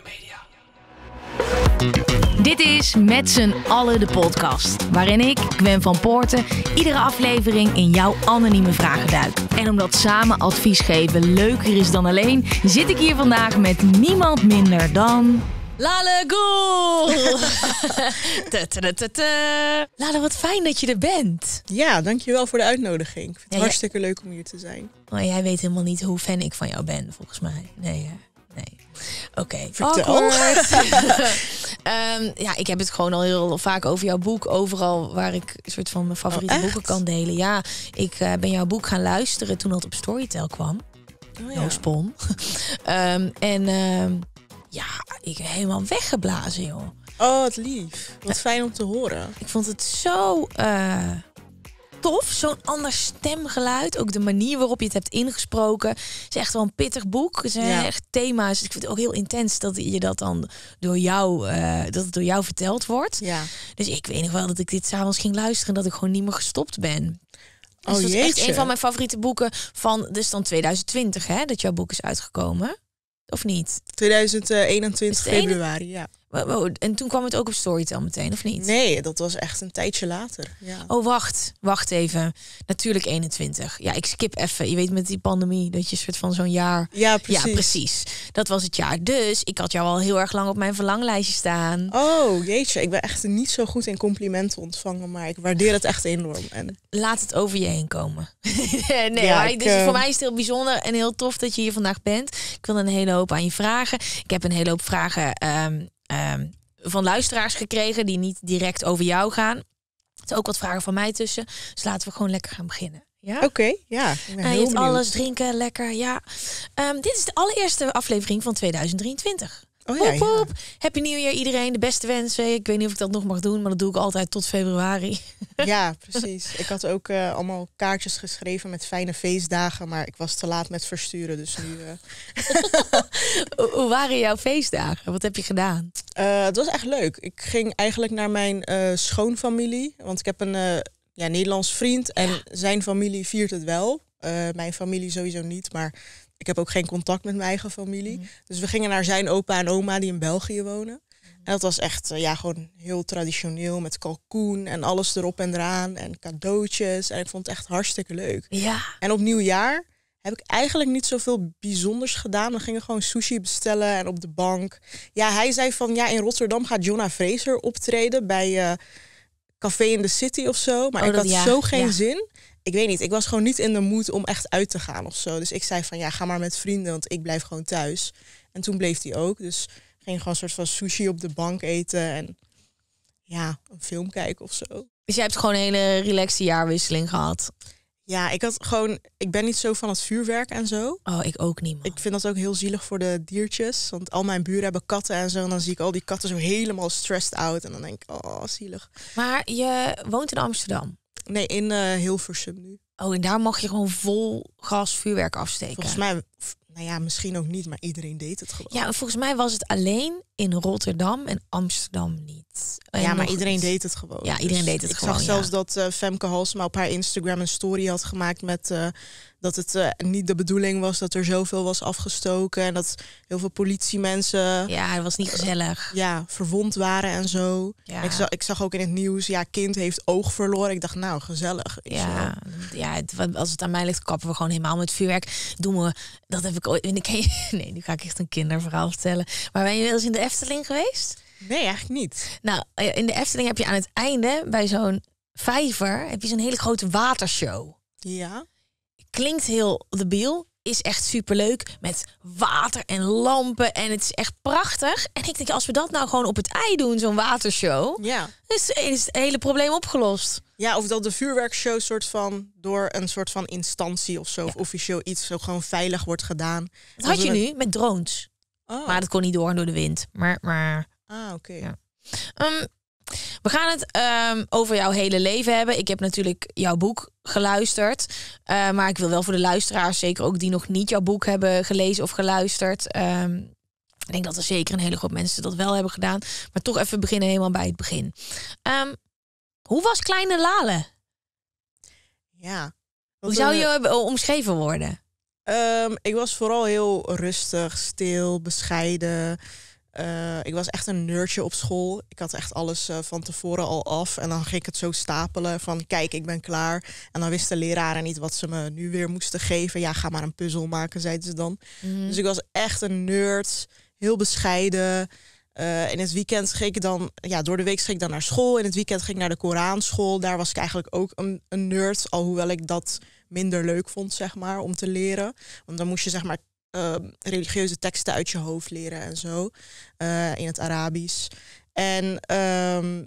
Media. Dit is Met z'n allen de podcast. Waarin ik, Gwen van Poorten, iedere aflevering in jouw anonieme vragen duik. En omdat samen advies geven leuker is dan alleen, zit ik hier vandaag met niemand minder dan. Lale Goel! Lale, wat fijn dat je er bent. Ja, dankjewel voor de uitnodiging. vind het ja, hartstikke leuk om hier te zijn. Maar oh, jij weet helemaal niet hoe fan ik van jou ben, volgens mij. Nee, ja. nee. Oké, okay. um, ehm, ja, ik heb het gewoon al heel vaak over jouw boek. Overal waar ik een soort van mijn favoriete oh, boeken kan delen. Ja, ik eh, ben jouw boek gaan luisteren toen dat op Storytel kwam. Oh, ja. No spon. Ehm, en ehm, ja, ik helemaal weggeblazen, joh. Oh, wat lief. Wat fijn om te horen. Ik vond het zo... Eh, tof. Zo'n ander stemgeluid. Ook de manier waarop je het hebt ingesproken. Het is echt wel een pittig boek. Ze zijn echt thema's. Dus ik vind het ook heel intens dat je dat dan door jou, eh, dat het door jou verteld wordt. Ja. Dus ik weet nog wel dat ik dit s'avonds ging luisteren en dat ik gewoon niet meer gestopt ben. oh, is dus echt een van mijn favoriete boeken van, dus dan 2020, hè, dat jouw boek is uitgekomen. Of niet? 2021 eh, dus februari, ja. Oh, en toen kwam het ook op Storytel meteen, of niet? Nee, dat was echt een tijdje later. Ja. Oh, wacht. Wacht even. Natuurlijk 21. Ja, ik skip even. Je weet met die pandemie dat je soort van zo'n jaar... Ja, precies. Ja, precies. Dat was het jaar. Dus ik had jou al heel erg lang op mijn verlanglijstje staan. Oh, jeetje. Ik ben echt niet zo goed in complimenten ontvangen, maar ik waardeer het echt enorm. En... Laat het over je heen komen. nee, ja, dus voor mij is het heel bijzonder en heel tof dat je hier vandaag bent. Ik wil een hele hoop aan je vragen. Ik heb een hele hoop vragen... Ehm, Ehm, van luisteraars gekregen die niet direct over jou gaan. Er zijn ook wat vragen van mij tussen. Dus laten we gewoon lekker gaan beginnen. Ja? Oké, ja. Uh, je alles, drinken, lekker, ja. Ehm, dit is de allereerste aflevering van 2023. Oh, ja, ja. Happy New iedereen, de beste wensen. Ik weet niet of ik dat nog mag doen, maar dat doe ik altijd tot februari. Ja, precies. Ik had ook eh, allemaal kaartjes geschreven met fijne feestdagen, maar ik was te laat met versturen, dus nu... Eh. Hoe waren jouw feestdagen? Wat heb je gedaan? Eh, het was echt leuk. Ik ging eigenlijk naar mijn schoonfamilie, want ik heb een ja, Nederlands vriend en zijn familie viert het wel. mijn familie sowieso niet, maar ik heb ook geen contact met mijn eigen familie. Mhm. Dus we gingen naar zijn opa en oma die in België wonen. Mhm. En dat was echt eh, ja, gewoon heel traditioneel met kalkoen en alles erop en eraan en cadeautjes. En ik vond het echt hartstikke leuk. Ja. En op nieuwjaar heb ik eigenlijk niet zoveel bijzonders gedaan. We gingen gewoon sushi bestellen en op de bank. Ja, hij zei van ja, in Rotterdam gaat Jonna Fraser optreden bij uh, Café in the City of zo. Maar oh, ik had ja. zo geen zin ik weet niet, ik was gewoon niet in de moed om echt uit te gaan of zo. Dus ik zei van ja, ga maar met vrienden, want ik blijf gewoon thuis. En toen bleef hij ook. Dus ging gewoon een soort van sushi op de bank eten en ja, een film kijken of zo. Dus jij hebt gewoon een hele relaxte jaarwisseling gehad? Ja, ik had gewoon, ik ben niet zo van het vuurwerk en zo. Oh, ik ook niet. Man. Ik vind dat ook heel zielig voor de diertjes. Want al mijn buren hebben katten en zo. En dan zie ik al die katten zo helemaal stressed out. En dan denk ik, oh, zielig. Maar je woont in Amsterdam. Nee, in uh, Hilversum nu. Oh, en daar mag je gewoon vol gas vuurwerk afsteken. Volgens mij, nou ja, misschien ook niet, maar iedereen deed het gewoon. Ja, volgens mij was het alleen in Rotterdam en Amsterdam niet. ja, maar iedereen deed het gewoon. Ja, iedereen dus deed het ik gewoon. Ik zag zelfs dat uh, Femke maar op haar Instagram een story had gemaakt met. Eh, dat het eh, niet de bedoeling was dat er zoveel was afgestoken en dat heel veel politiemensen. Ja, hij was niet gezellig. ja, verwond waren en zo. Ja. ik, zag, ik zag ook in het nieuws, ja, kind heeft oog verloren. Ik dacht, nou, gezellig. Ja, ja het, als het aan mij ligt, kappen we gewoon helemaal met vuurwerk. Doen we, dat heb ik ooit. Nee, nu ga ik echt een kinderverhaal vertellen. Maar ben je wel eens in de Efteling geweest? Nee, eigenlijk niet. Nou, eh, in de Efteling heb je aan het einde bij zo'n vijver heb je zo'n hele grote watershow. Ja. Klinkt heel debiel, is echt superleuk met water en lampen en het is echt prachtig. En ik denk, als we dat nou gewoon op het ei doen, zo'n watershow, ja. is, is het hele probleem opgelost. Ja, of dat de vuurwerkshow soort van door een soort van instantie of zo, of officieel iets, zo gewoon veilig wordt gedaan. Dat had dus je nu met drones. Oh. Maar dat kon niet door door de wind. Maar, maar... Ah, oké. Ja. Um, we gaan het ehm, over jouw hele leven hebben. Ik heb natuurlijk jouw boek geluisterd. Eh, maar ik wil wel voor de luisteraars, zeker ook die nog niet jouw boek hebben gelezen of geluisterd. Ehm, ik denk dat er zeker een hele groep mensen dat wel hebben gedaan. Maar toch even beginnen helemaal bij het begin. Ehm, hoe was Kleine Lale? Ja. Hoe zou je eh, eh, omschreven worden? ik was vooral heel rustig, stil, bescheiden. Eh, ik was echt een nerdje op school. Ik had echt alles eh, van tevoren al af. En dan ging ik het zo stapelen van kijk, ik ben klaar. En dan wisten leraren niet wat ze me nu weer moesten geven. Ja, ga maar een puzzel maken, zeiden ze dan. Mhm. Dus ik was echt een nerd, heel bescheiden. Eh, in het weekend ging ik dan, ja, door de week ging ik dan naar school. In het weekend ging ik naar de Koranschool. Daar was ik eigenlijk ook een, een nerd, alhoewel ik dat minder leuk vond, zeg maar, om te leren. Want dan moest je, zeg maar, Ehm, religieuze teksten uit je hoofd leren en zo. Eh, in het Arabisch. En ehm,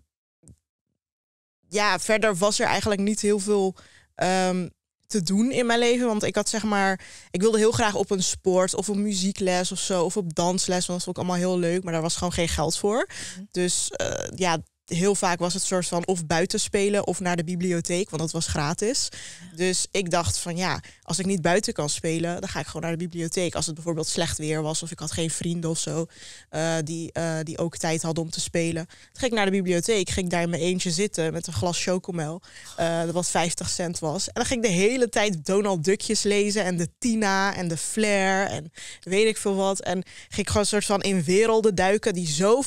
ja, verder was er eigenlijk niet heel veel ehm, te doen in mijn leven. Want ik had zeg maar, ik wilde heel graag op een sport of een muziekles of zo. Of op dansles, want dat vond ik allemaal heel leuk. Maar daar was gewoon geen geld voor. Mhm. Dus eh, ja, heel vaak was het soort van of buiten spelen of naar de bibliotheek, want dat was gratis. Dus ik dacht van ja, als ik niet buiten kan spelen, dan ga ik gewoon naar de bibliotheek. Als het bijvoorbeeld slecht weer was of ik had geen vrienden of zo eh, die, eh, die ook tijd hadden om te spelen. Dan ging ik naar de bibliotheek, ging daar in mijn eentje zitten met een glas chocomel, uh, wat 50 cent was. En dan ging ik de hele tijd Donald Duckjes lezen en de Tina en de Flair en weet ik veel wat. En ging ik gewoon een soort van in werelden duiken die zo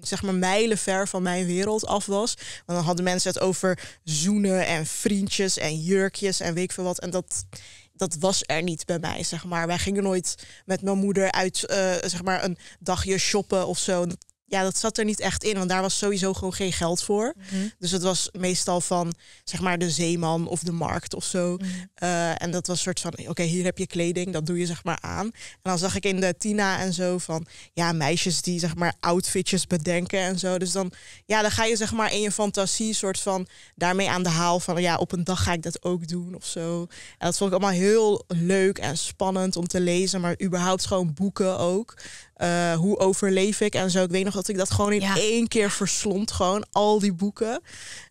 zeg maar mijlenver van mijn wereld af was. Want dan hadden mensen het over zoenen en vriendjes en jurkjes en weet ik veel wat. En dat, dat was er niet bij mij, zeg maar. Wij gingen nooit met mijn moeder uit, eh, zeg maar, een dagje shoppen of zo ja, dat zat er niet echt in, want daar was sowieso gewoon geen geld voor. Mhm. Dus het was meestal van, zeg maar, de zeeman of de markt of zo. Mhm. Eh, en dat was soort van, oké, hier heb je kleding, dat doe je zeg maar aan. En dan zag ik in de Tina en zo van, ja, meisjes die zeg maar outfitjes bedenken en zo. Dus dan, ja, dan ga je zeg maar in je fantasie soort van daarmee aan de haal van, ja, op een dag ga ik dat ook doen of zo. En dat vond ik allemaal heel leuk en spannend om te lezen, maar überhaupt gewoon boeken ook. Eh, hoe overleef ik en zo. Ik weet nog dat ik dat gewoon in één keer verslond. Gewoon al die boeken.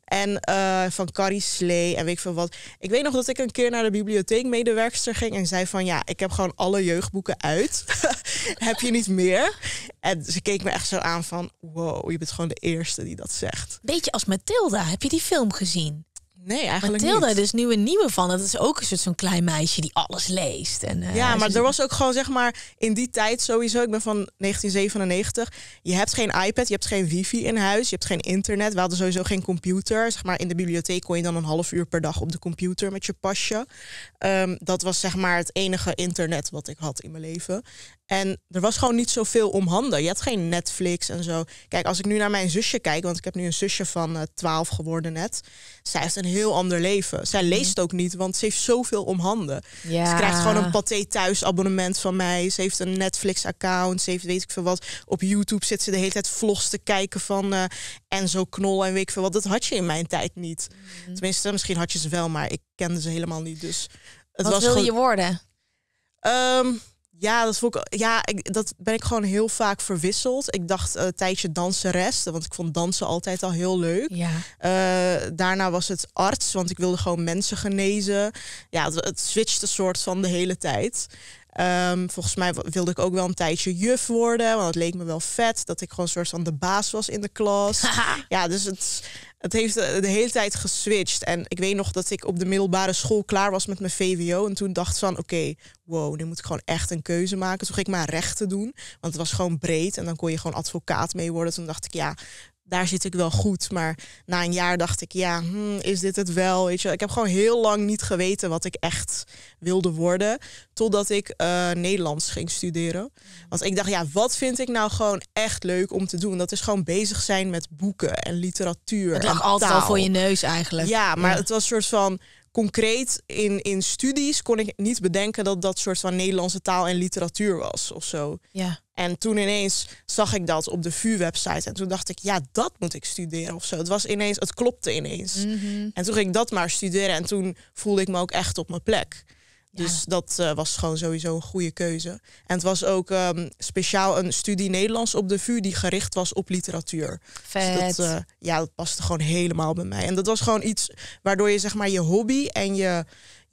En eh, van Carrie Slee en weet ik veel wat. Ik weet nog dat ik een keer naar de bibliotheekmedewerkster ging en zei van ja, ik heb gewoon alle jeugdboeken uit. heb je niet meer? En ze keek me echt zo aan van wow, je bent gewoon de eerste die dat zegt. Beetje als Mathilda. heb je die film gezien? Nee, eigenlijk niet. niet. dus nu een nieuwe van. Dat is ook een soort zo'n klein meisje die alles leest. En, eh, ja, maar er was ook gewoon, zeg maar, in die tijd sowieso. Ik ben van 1997. Je hebt geen iPad, je hebt geen wifi in huis, je hebt geen internet. We hadden sowieso geen computer. Zeg maar, in de bibliotheek kon je dan een half uur per dag op de computer met je pasje. Ehm, dat was zeg maar het enige internet wat ik had in mijn leven. En er was gewoon niet zoveel om handen. Je had geen Netflix en zo. Kijk, als ik nu naar mijn zusje kijk, want ik heb nu een zusje van uh, eh, 12 geworden net. Zij heeft een heel ander leven. Zij mhm. leest ook niet, want ze heeft zoveel om handen. Ja. Ze krijgt gewoon een paté thuis abonnement van mij. Ze heeft een Netflix account. Ze heeft weet ik veel wat. Op YouTube zit ze de hele tijd vlogs te kijken van en eh, Enzo Knol en weet ik veel wat. Dat had je in mijn tijd niet. Mhm. Tenminste, misschien had je ze wel, maar ik kende ze helemaal niet. Dus het wat was wil je worden? Ehm, ja, dat, vond ja ik, dat ben ik gewoon heel vaak verwisseld. Ik dacht uh, een tijdje danseres, want ik vond dansen altijd al heel leuk. Ja. Eh, daarna was het arts, want ik wilde gewoon mensen genezen. Ja, het, het switchte soort van de hele tijd. Ehm, volgens mij wilde ik ook wel een tijdje juf worden, want het leek me wel vet dat ik gewoon soort van de baas was in de klas. ja, dus het, het heeft eh, de, hele tijd geswitcht. En ik weet nog dat ik op de middelbare school klaar was met mijn VWO. En toen dacht van, oké, wow, nu moet ik gewoon echt een keuze maken. Toen ging ik maar rechten doen, want het was gewoon breed. En dan kon je gewoon advocaat mee worden. Toen dacht ik, ja, daar zit ik wel goed. Maar na een jaar dacht ik, ja, hmm, is dit het wel? Weet je, ik heb gewoon heel lang niet geweten wat ik echt wilde worden. Totdat ik eh, Nederlands ging studeren. Want ik dacht, ja, wat vind ik nou gewoon echt leuk om te doen? Dat is gewoon bezig zijn met boeken en literatuur. Het lag altijd al voor je neus eigenlijk. Ja, maar het was een soort van concreet in, in studies kon ik niet bedenken dat dat soort van Nederlandse taal en literatuur was of zo. Ja. En toen ineens zag ik dat op de VU-website. En toen dacht ik, ja, dat moet ik studeren of zo. Het was ineens, het klopte ineens. Mhm. En toen ging ik dat maar studeren. En toen voelde ik me ook echt op mijn plek. Dus dat eh, was gewoon sowieso een goede keuze. En het was ook ehm, speciaal een studie Nederlands op de VU die gericht was op literatuur. Vet. Dus dat, eh, ja, dat paste gewoon helemaal bij mij. En dat was gewoon iets waardoor je zeg maar je hobby en je,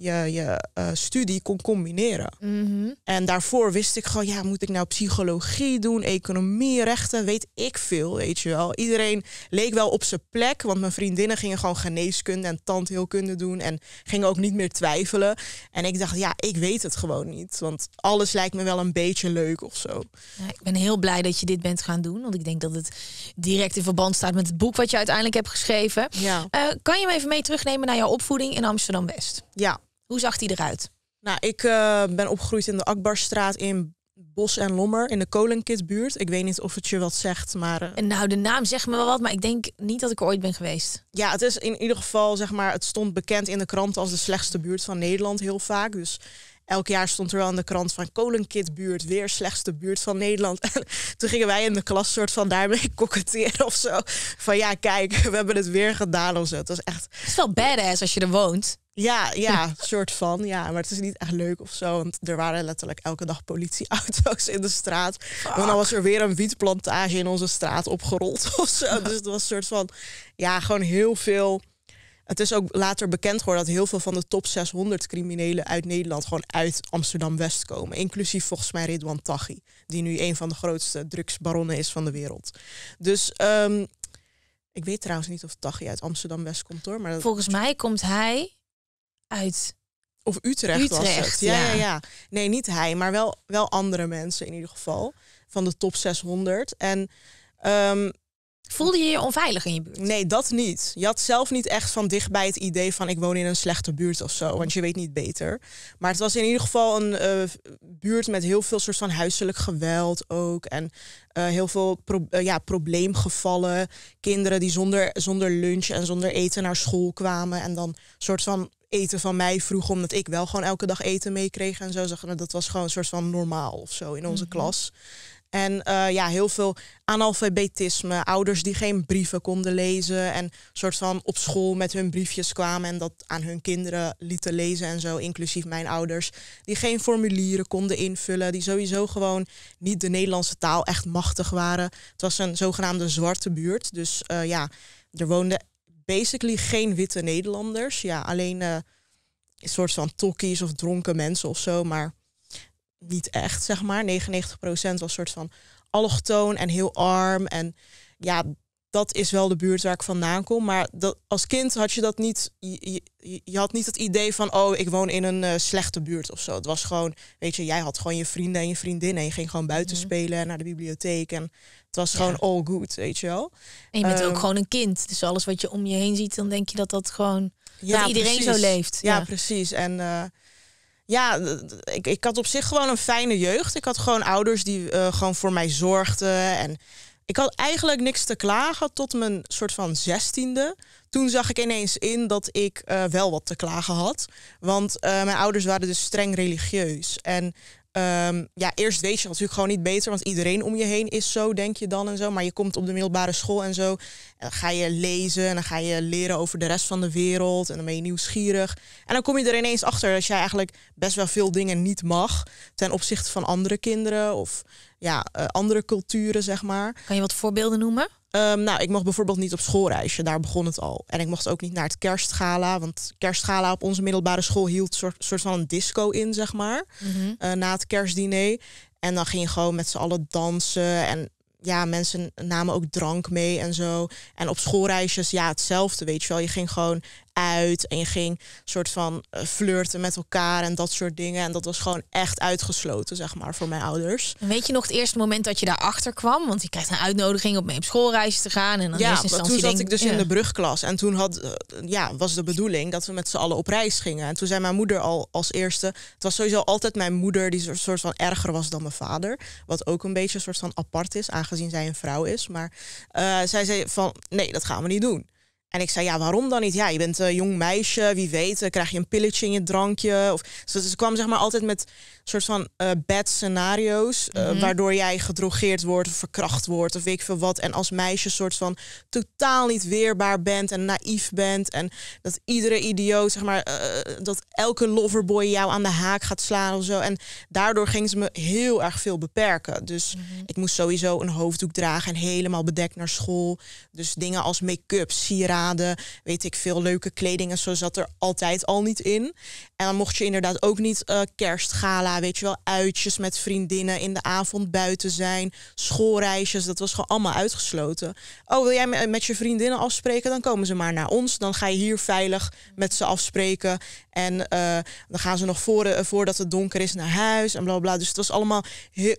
je, je eh, studie kon combineren. Mhm. En daarvoor wist ik gewoon, ja, moet ik nou psychologie doen, economie, rechten, weet ik veel, weet je wel. Iedereen leek wel op zijn plek, want mijn vriendinnen gingen gewoon geneeskunde en tandheelkunde doen en gingen ook niet meer twijfelen. En ik dacht, ja, ik weet het gewoon niet, want alles lijkt me wel een beetje leuk of zo. ik ben heel blij dat je dit bent gaan doen, want ik denk dat het direct in verband staat met het boek wat je uiteindelijk hebt geschreven. Eh, kan je me even mee terugnemen naar jouw opvoeding in Amsterdam-West? Ja. Hoe zag hij eruit? Nou, ik eh, ben opgegroeid in de Akbarstraat in Bos en Lommer in de buurt. Ik weet niet of het je wat zegt, maar... En eh, nou, de naam zegt me wel wat, maar ik denk niet dat ik er ooit ben geweest. Ja, het is in ieder geval, zeg maar, het stond bekend in de krant als de slechtste buurt van Nederland heel vaak. Dus elk jaar stond er wel aan de krant van Kolenkitbuurt, weer slechtste buurt van Nederland. En toen gingen wij in de klas soort van daarmee koketteren of zo. Van ja, kijk, we hebben het weer gedaan of zo. Het was echt... Het is wel badass als je er woont. Ja, ja, soort van. Ja, maar het is niet echt leuk of zo. Want er waren letterlijk elke dag politieauto's in de straat. En dan was er weer een wietplantage in onze straat opgerold of zo. Dus het was een soort van, ja, gewoon heel veel het is ook later bekend geworden dat heel veel van de top 600 criminelen uit Nederland gewoon uit Amsterdam-West komen. Inclusief volgens mij Ridwan Taghi, die nu een van de grootste drugsbaronnen is van de wereld. Dus ehm, ik weet trouwens niet of Taghi uit Amsterdam-West komt hoor. Maar Volgens mij komt hij uit of Utrecht, Utrecht, was het. Ja, ja, ja. ja, Nee, niet hij, maar wel, wel andere mensen in ieder geval. Van de top 600. En ehm, Voelde je je onveilig in je buurt? Nee, dat niet. Je had zelf niet echt van dichtbij het idee van ik woon in een slechte buurt of zo, want je weet niet beter. Maar het was in ieder geval een eh, buurt met heel veel soort van huiselijk geweld ook. En eh, heel veel eh, ja, probleemgevallen. Kinderen die zonder, zonder lunch en zonder eten naar school kwamen. En dan soort van eten van mij vroeg omdat ik wel gewoon elke dag eten meekreeg en zo. Dat nou, dat was gewoon een soort van normaal of zo in onze mhm. klas. En eh, ja, heel veel analfabetisme, ouders die geen brieven konden lezen en soort van op school met hun briefjes kwamen en dat aan hun kinderen lieten lezen en zo, inclusief mijn ouders, die geen formulieren konden invullen, die sowieso gewoon niet de Nederlandse taal echt machtig waren. Het was een zogenaamde zwarte buurt, dus eh, ja, er woonden basically geen witte Nederlanders, ja, alleen eh, een soort van tokkies of dronken mensen of zo, maar niet echt, zeg maar. 99% was soort van allochtoon en heel arm. En ja, dat is wel de buurt waar ik vandaan kom. Maar dat, als kind had je dat niet. Je, had niet het idee van, oh, ik woon in een eh, slechte buurt of zo. Het was gewoon, weet je, jij had gewoon je vrienden en je vriendinnen. En je ging gewoon buiten mhm. spelen naar de bibliotheek. En het was gewoon all good, weet je wel. En je bent ook ehm, gewoon een kind. Dus alles wat je om je heen ziet, dan denk je dat dat gewoon. Ja, dat iedereen zo leeft. Ja, precies. En. Eh, ja, ik, ik had op zich gewoon een fijne jeugd. Ik had gewoon ouders die eh, gewoon voor mij zorgden. En ik had eigenlijk niks te klagen tot mijn soort van zestiende. Toen zag ik ineens in dat ik eh, wel wat te klagen had. Want eh, mijn ouders waren dus streng religieus. En Ehm, ja, eerst weet je natuurlijk gewoon niet beter, want iedereen om je heen is zo, denk je dan en zo. Maar je komt op de middelbare school en zo. En dan ga je lezen en dan ga je leren over de rest van de wereld. En dan ben je nieuwsgierig. En dan kom je er ineens achter dat jij eigenlijk best wel veel dingen niet mag ten opzichte van andere kinderen. Of ja, eh, andere culturen, zeg maar. Kan je wat voorbeelden noemen? Ehm, nou, ik mocht bijvoorbeeld niet op schoolreisje, daar begon het al. En ik mocht ook niet naar het kerstgala, want kerstgala op onze middelbare school hield soort, soort van een disco in, zeg maar, mhm. eh, na het kerstdiner. En dan ging je gewoon met z'n allen dansen en ja, mensen namen ook drank mee en zo. En op schoolreisjes, ja, hetzelfde, weet je wel. Je ging gewoon uit en je ging soort van eh, flirten met elkaar en dat soort dingen. En dat was gewoon echt uitgesloten, zeg maar, voor mijn ouders. weet je nog het eerste moment dat je daarachter kwam? Want je krijgt een uitnodiging om mee op schoolreis te gaan. En dan ja, toen zat ik dus in de brugklas. En toen had, eh, ja, was de bedoeling dat we met z'n allen op reis gingen. En toen zei mijn moeder al als eerste... Het was sowieso altijd mijn moeder die een soort van erger was dan mijn vader. Wat ook een beetje een soort van apart is, aangezien zij een vrouw is. Maar eh, zij zei van, nee, dat gaan we niet doen. En ik zei, ja, waarom dan niet? Ja, je bent een jong meisje, wie weet, eh, krijg je een pilletje in je drankje. Of, ze dus kwam zeg maar altijd met soort van eh, bad scenario's, eh, mhm. waardoor jij gedrogeerd wordt of verkracht wordt of weet ik veel wat. En als meisje soort van totaal niet weerbaar bent en naïef bent. En dat iedere idioot, zeg maar, dat elke loverboy jou aan de haak gaat slaan of zo. En daardoor ging ze me heel erg veel beperken. Dus mhm. ik moest sowieso een hoofddoek dragen en helemaal bedekt naar school. Dus dingen als make-up, sieraden weet ik veel, leuke kleding en zo zat er altijd al niet in. En dan mocht je inderdaad ook niet eh, kerstgala, weet je wel, uitjes met vriendinnen in de avond buiten zijn, schoolreisjes, dat was gewoon allemaal uitgesloten. Oh, wil jij met je vriendinnen afspreken? Dan komen ze maar naar ons. Dan ga je hier veilig met ze afspreken. En eh, dan gaan ze nog voor, eh, voordat het donker is naar huis en bla bla. Dus het was allemaal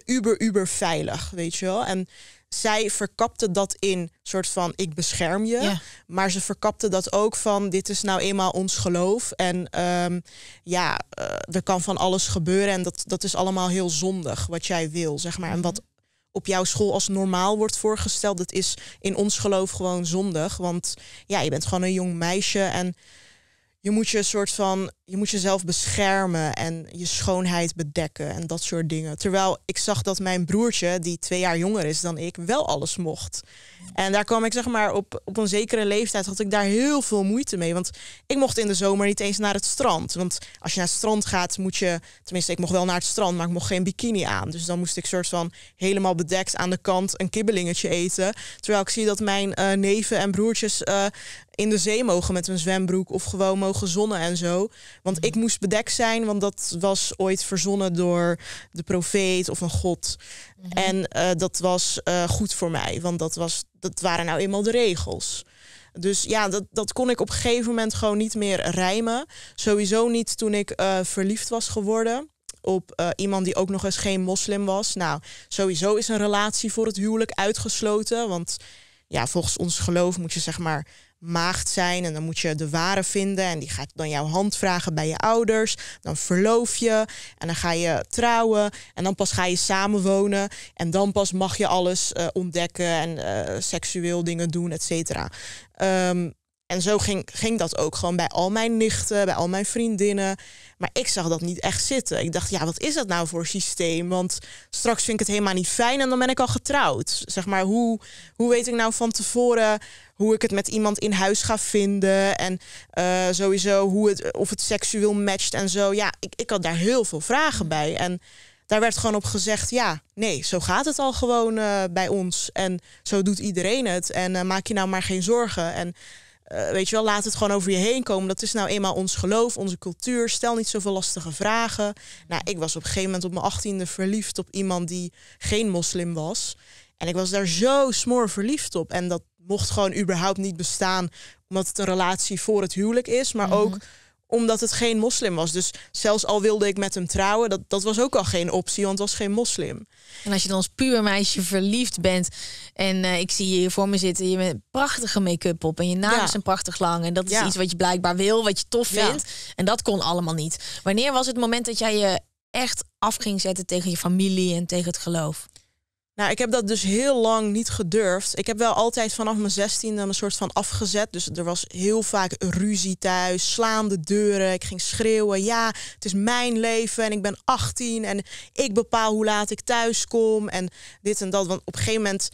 uber, uber veilig, weet je wel. En zij verkapte dat in soort van ik bescherm je. Maar ze verkapte dat ook van dit is nou eenmaal ons geloof. En ehm, ja, eh, er kan van alles gebeuren. En dat, dat is allemaal heel zondig wat jij wil, zeg maar. En wat mhm. op jouw school als normaal wordt voorgesteld, dat is in ons geloof gewoon zondig. Want ja, je bent gewoon een jong meisje en je moet je een soort van, je moet jezelf beschermen en je schoonheid bedekken en dat soort dingen. Terwijl ik zag dat mijn broertje, die twee jaar jonger is dan ik, wel alles mocht. En daar kwam ik zeg maar op, op een zekere leeftijd had ik daar heel veel moeite mee. Want ik mocht in de zomer niet eens naar het strand. Want als je naar het strand gaat, moet je, tenminste ik mocht wel naar het strand, maar ik mocht geen bikini aan. Dus dan moest ik soort van helemaal bedekt aan de kant een kibbelingetje eten. Terwijl ik zie dat mijn eh, neven en broertjes eh, in de zee mogen met een zwembroek of gewoon mogen zonnen en zo. Want ik moest bedekt zijn, want dat was ooit verzonnen door de profeet of een god. Mhm. En eh, dat was eh, goed voor mij, want dat, was, dat waren nou eenmaal de regels. Dus ja, dat, dat kon ik op een gegeven moment gewoon niet meer rijmen. Sowieso niet toen ik eh, verliefd was geworden op iemand die ook nog eens geen moslim was. Nou, sowieso is een relatie voor het huwelijk uitgesloten. Want ja, volgens ons geloof moet je zeg maar maagd zijn en dan moet je de ware vinden en die gaat dan jouw hand vragen bij je ouders. Dan verloof je en dan ga je trouwen en dan pas ga je samenwonen en dan pas mag je alles eh, ontdekken en eh, seksueel dingen doen, et cetera. Ehm, en zo ging, ging dat ook gewoon bij al mijn nichten, bij al mijn vriendinnen. Maar ik zag dat niet echt zitten. Ik dacht, ja, wat is dat nou voor systeem? Want straks vind ik het helemaal niet fijn en dan ben ik al getrouwd. Zeg maar, hoe, hoe weet ik nou van tevoren hoe ik het met iemand in huis ga vinden? En eh, sowieso hoe het, of het seksueel matcht en zo. Ja, ik, ik had daar heel veel vragen bij. En daar werd gewoon op gezegd: ja, nee, zo gaat het al gewoon eh, bij ons. En zo doet iedereen het. En eh, maak je nou maar geen zorgen. En eh, weet je wel, laat het gewoon over je heen komen. Dat is nou eenmaal ons geloof, onze cultuur. Stel niet zoveel lastige vragen. Nou, ik was op een gegeven moment op mijn achttiende verliefd op iemand die geen moslim was. En ik was daar zo smoor verliefd op. En dat mocht gewoon überhaupt niet bestaan, omdat het een relatie voor het huwelijk is. Maar mhm. ook omdat het geen moslim was. Dus zelfs al wilde ik met hem trouwen, dat, dat was ook al geen optie, want het was geen moslim. En als je dan als puur meisje verliefd bent en eh, ik zie je hier voor me zitten, je bent prachtige make-up op en je naam is een prachtig lang en dat is iets wat je blijkbaar wil, wat je tof vindt. En dat kon allemaal niet. Wanneer was het moment dat jij je echt af ging zetten tegen je familie en tegen het geloof? Nou, ik heb dat dus heel lang niet gedurfd. Ik heb wel altijd vanaf mijn zestiende een soort van afgezet. Dus er was heel vaak ruzie thuis, slaande deuren. Ik ging schreeuwen, ja, het is mijn leven en ik ben 18 en ik bepaal hoe laat ik thuis kom en dit en dat. Want op een gegeven moment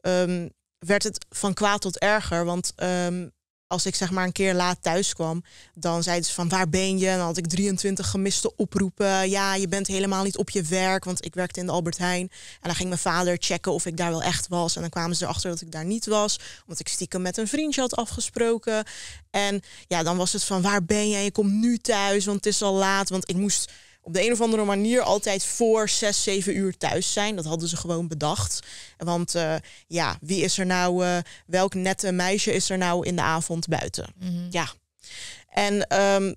ehm, werd het van kwaad tot erger. Want ehm, als ik zeg maar een keer laat thuis kwam, dan zeiden ze van waar ben je? En dan had ik 23 gemiste oproepen. Ja, je bent helemaal niet op je werk, want ik werkte in de Albert Heijn. En dan ging mijn vader checken of ik daar wel echt was. En dan kwamen ze erachter dat ik daar niet was, omdat ik stiekem met een vriendje had afgesproken. En ja, dan was het van waar ben en Je komt nu thuis, want het is al laat. Want ik moest op de een of andere manier altijd voor zes zeven uur thuis zijn. Dat hadden ze gewoon bedacht. Want eh, ja, wie is er nou, eh, welk nette meisje is er nou in de avond buiten? Mhm. Ja. En ehm,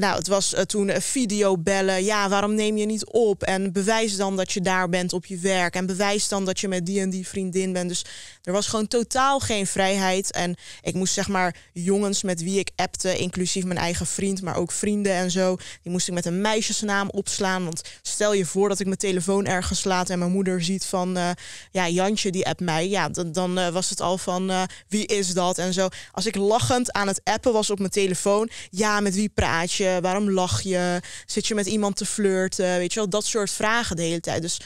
nou, het was eh, toen video videobellen. Ja, waarom neem je niet op? En bewijs dan dat je daar bent op je werk. En bewijs dan dat je met die en die vriendin bent. Dus er was gewoon totaal geen vrijheid. En ik moest zeg maar jongens met wie ik appte, inclusief mijn eigen vriend, maar ook vrienden en zo. Die moest ik met een meisjesnaam opslaan. Want stel je voor dat ik mijn telefoon ergens laat en mijn moeder ziet van eh, ja, Jantje die appt mij. Ja, dan, dan eh, was het al van eh, wie is dat en zo. Als ik lachend aan het appen was op mijn telefoon. Ja, met wie praat je? Waarom lach je? Zit je met iemand te flirten? Weet je wel, dat soort vragen de hele tijd. Dus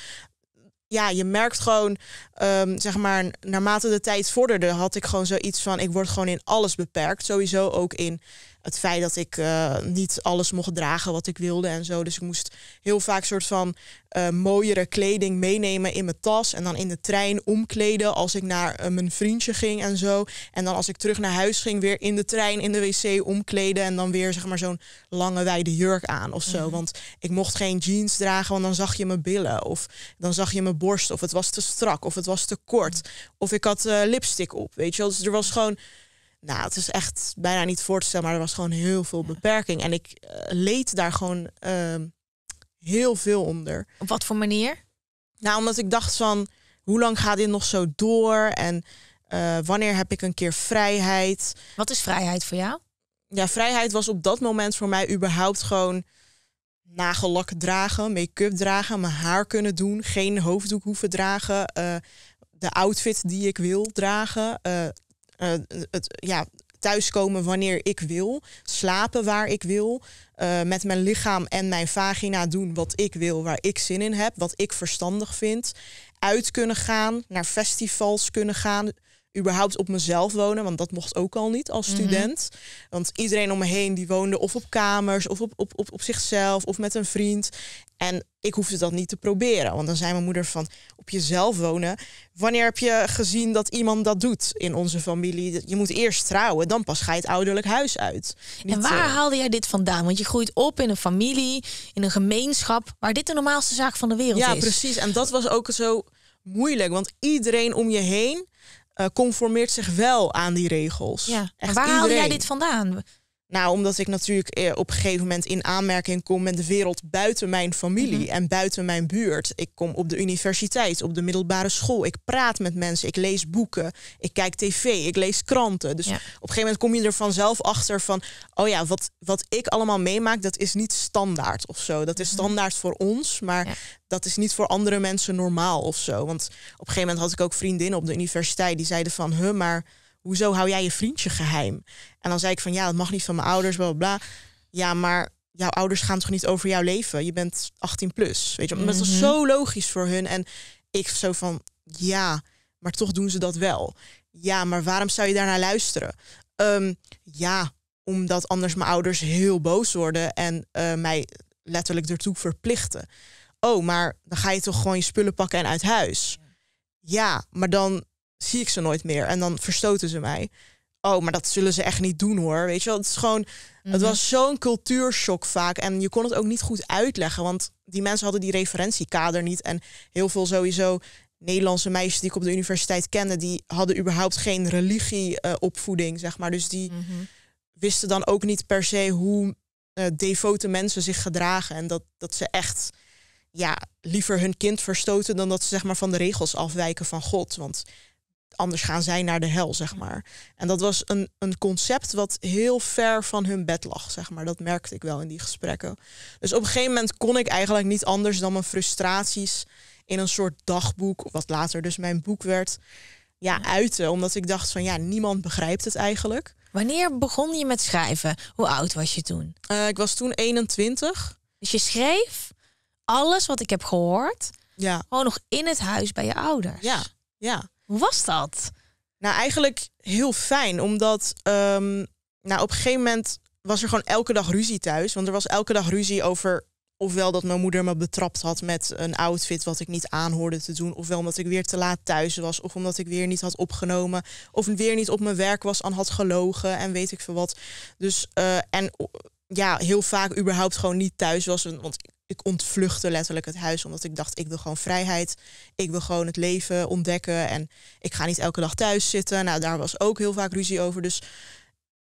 ja, je merkt gewoon, ehm, zeg maar, naarmate de tijd vorderde, had ik gewoon zoiets van: ik word gewoon in alles beperkt. Sowieso ook in het feit dat ik eh, niet alles mocht dragen wat ik wilde en zo. Dus ik moest heel vaak soort van eh, mooiere kleding meenemen in mijn tas. En dan in de trein omkleden als ik naar eh, mijn vriendje ging en zo. En dan als ik terug naar huis ging, weer in de trein in de wc omkleden. En dan weer zeg maar zo'n lange wijde jurk aan of zo. Mhm. Want ik mocht geen jeans dragen, want dan zag je mijn billen. Of dan zag je mijn borst. Of het was te strak. Of het was te kort. Mhm. Of ik had lipstick op. Weet je Dus er was gewoon nou, het is echt bijna niet voor te stellen, maar er was gewoon heel veel beperking. En ik eh, leed daar gewoon ehm, heel veel onder. Op wat voor manier? Nou, omdat ik dacht van, hoe lang gaat dit nog zo door? En eh, wanneer heb ik een keer vrijheid? Wat is vrijheid voor jou? Ja, vrijheid was op dat moment voor mij überhaupt gewoon nagellak dragen, make-up dragen, mijn haar kunnen doen, geen hoofddoek hoeven dragen, eh, de outfit die ik wil dragen, eh, het ja, thuiskomen wanneer ik wil, slapen waar ik wil, eh, met mijn lichaam en mijn vagina doen wat ik wil, waar ik zin in heb, wat ik verstandig vind, uit kunnen gaan, naar festivals kunnen gaan, überhaupt op mezelf wonen, want dat mocht ook al niet als mhm. student. Want iedereen om me heen die woonde of op kamers of op, op, op, zichzelf of met een vriend. En ik hoefde dat niet te proberen, want dan zei mijn moeder van op jezelf wonen. Wanneer heb je gezien dat iemand dat doet in onze familie? Je moet eerst trouwen, dan pas ga je het ouderlijk huis uit. en waar eh, haalde jij dit vandaan? Want je groeit op in een familie, in een gemeenschap waar dit de normaalste zaak van de wereld is. Ja, precies. En dat was ook zo moeilijk, want iedereen om je heen eh, conformeert zich wel aan die regels. Ja. waar iedereen. haal jij dit vandaan? Nou, omdat ik natuurlijk eh, op een gegeven moment in aanmerking kom met de wereld buiten mijn familie mhm. en buiten mijn buurt. Ik kom op de universiteit, op de middelbare school. Ik praat met mensen, ik lees boeken, ik kijk tv, ik lees kranten. Dus op een gegeven moment kom je er vanzelf achter van, oh ja, wat, wat ik allemaal meemaak, dat is niet standaard of zo. Dat is mhm. standaard voor ons, maar dat is niet voor andere mensen normaal of zo. Want op een gegeven moment had ik ook vriendinnen op de universiteit die zeiden van, huh, maar hoezo hou jij je vriendje geheim? En dan zei ik van, ja, dat mag niet van mijn ouders, bla bla Ja, maar jouw ouders gaan toch niet over jouw leven? Je bent 18 plus, weet je. dat was mhm. zo logisch voor hun. En ik zo van, ja, maar toch doen ze dat wel. Ja, maar waarom zou je daarnaar luisteren? Ehm, ja, omdat anders mijn ouders heel boos worden en eh, mij letterlijk ertoe verplichten. Oh, maar dan ga je toch gewoon je spullen pakken en uit huis. Ja, maar dan zie ik ze nooit meer. En dan verstoten ze mij. Oh, maar dat zullen ze echt niet doen hoor. Weet je wel, het is gewoon. Het mhm. was zo'n cultuurshock vaak. En je kon het ook niet goed uitleggen. Want die mensen hadden die referentiekader niet. En heel veel sowieso Nederlandse meisjes die ik op de universiteit kende, die hadden überhaupt geen religieopvoeding, eh, opvoeding, zeg maar. Dus die mhm. wisten dan ook niet per se hoe eh, devote mensen zich gedragen. En dat, dat ze echt ja, liever hun kind verstoten dan dat ze zeg maar, van de regels afwijken van God. Want anders gaan zij naar de hel, zeg maar. En dat was een, een concept wat heel ver van hun bed lag, zeg maar. Dat merkte ik wel in die gesprekken. Dus op een gegeven moment kon ik eigenlijk niet anders dan mijn frustraties in een soort dagboek, wat later dus mijn boek werd, ja, uiten. Omdat ik dacht van ja, niemand begrijpt het eigenlijk. Wanneer begon je met schrijven? Hoe oud was je toen? Eh, ik was toen 21. Dus je schreef alles wat ik heb gehoord. Ja. Gewoon nog in het huis bij je ouders. Ja, ja. Hoe was dat? Nou, eigenlijk heel fijn, omdat ehm, nou, op een gegeven moment was er gewoon elke dag ruzie thuis. Want er was elke dag ruzie over ofwel dat mijn moeder me betrapt had met een outfit wat ik niet aanhoorde te doen, ofwel omdat ik weer te laat thuis was, of omdat ik weer niet had opgenomen, of weer niet op mijn werk was en had gelogen en weet ik veel wat. Dus eh, en ja, heel vaak überhaupt gewoon niet thuis was. Want ik ontvluchtte letterlijk het huis, omdat ik dacht, ik wil gewoon vrijheid. Ik wil gewoon het leven ontdekken en ik ga niet elke dag thuis zitten. Nou, daar was ook heel vaak ruzie over. Dus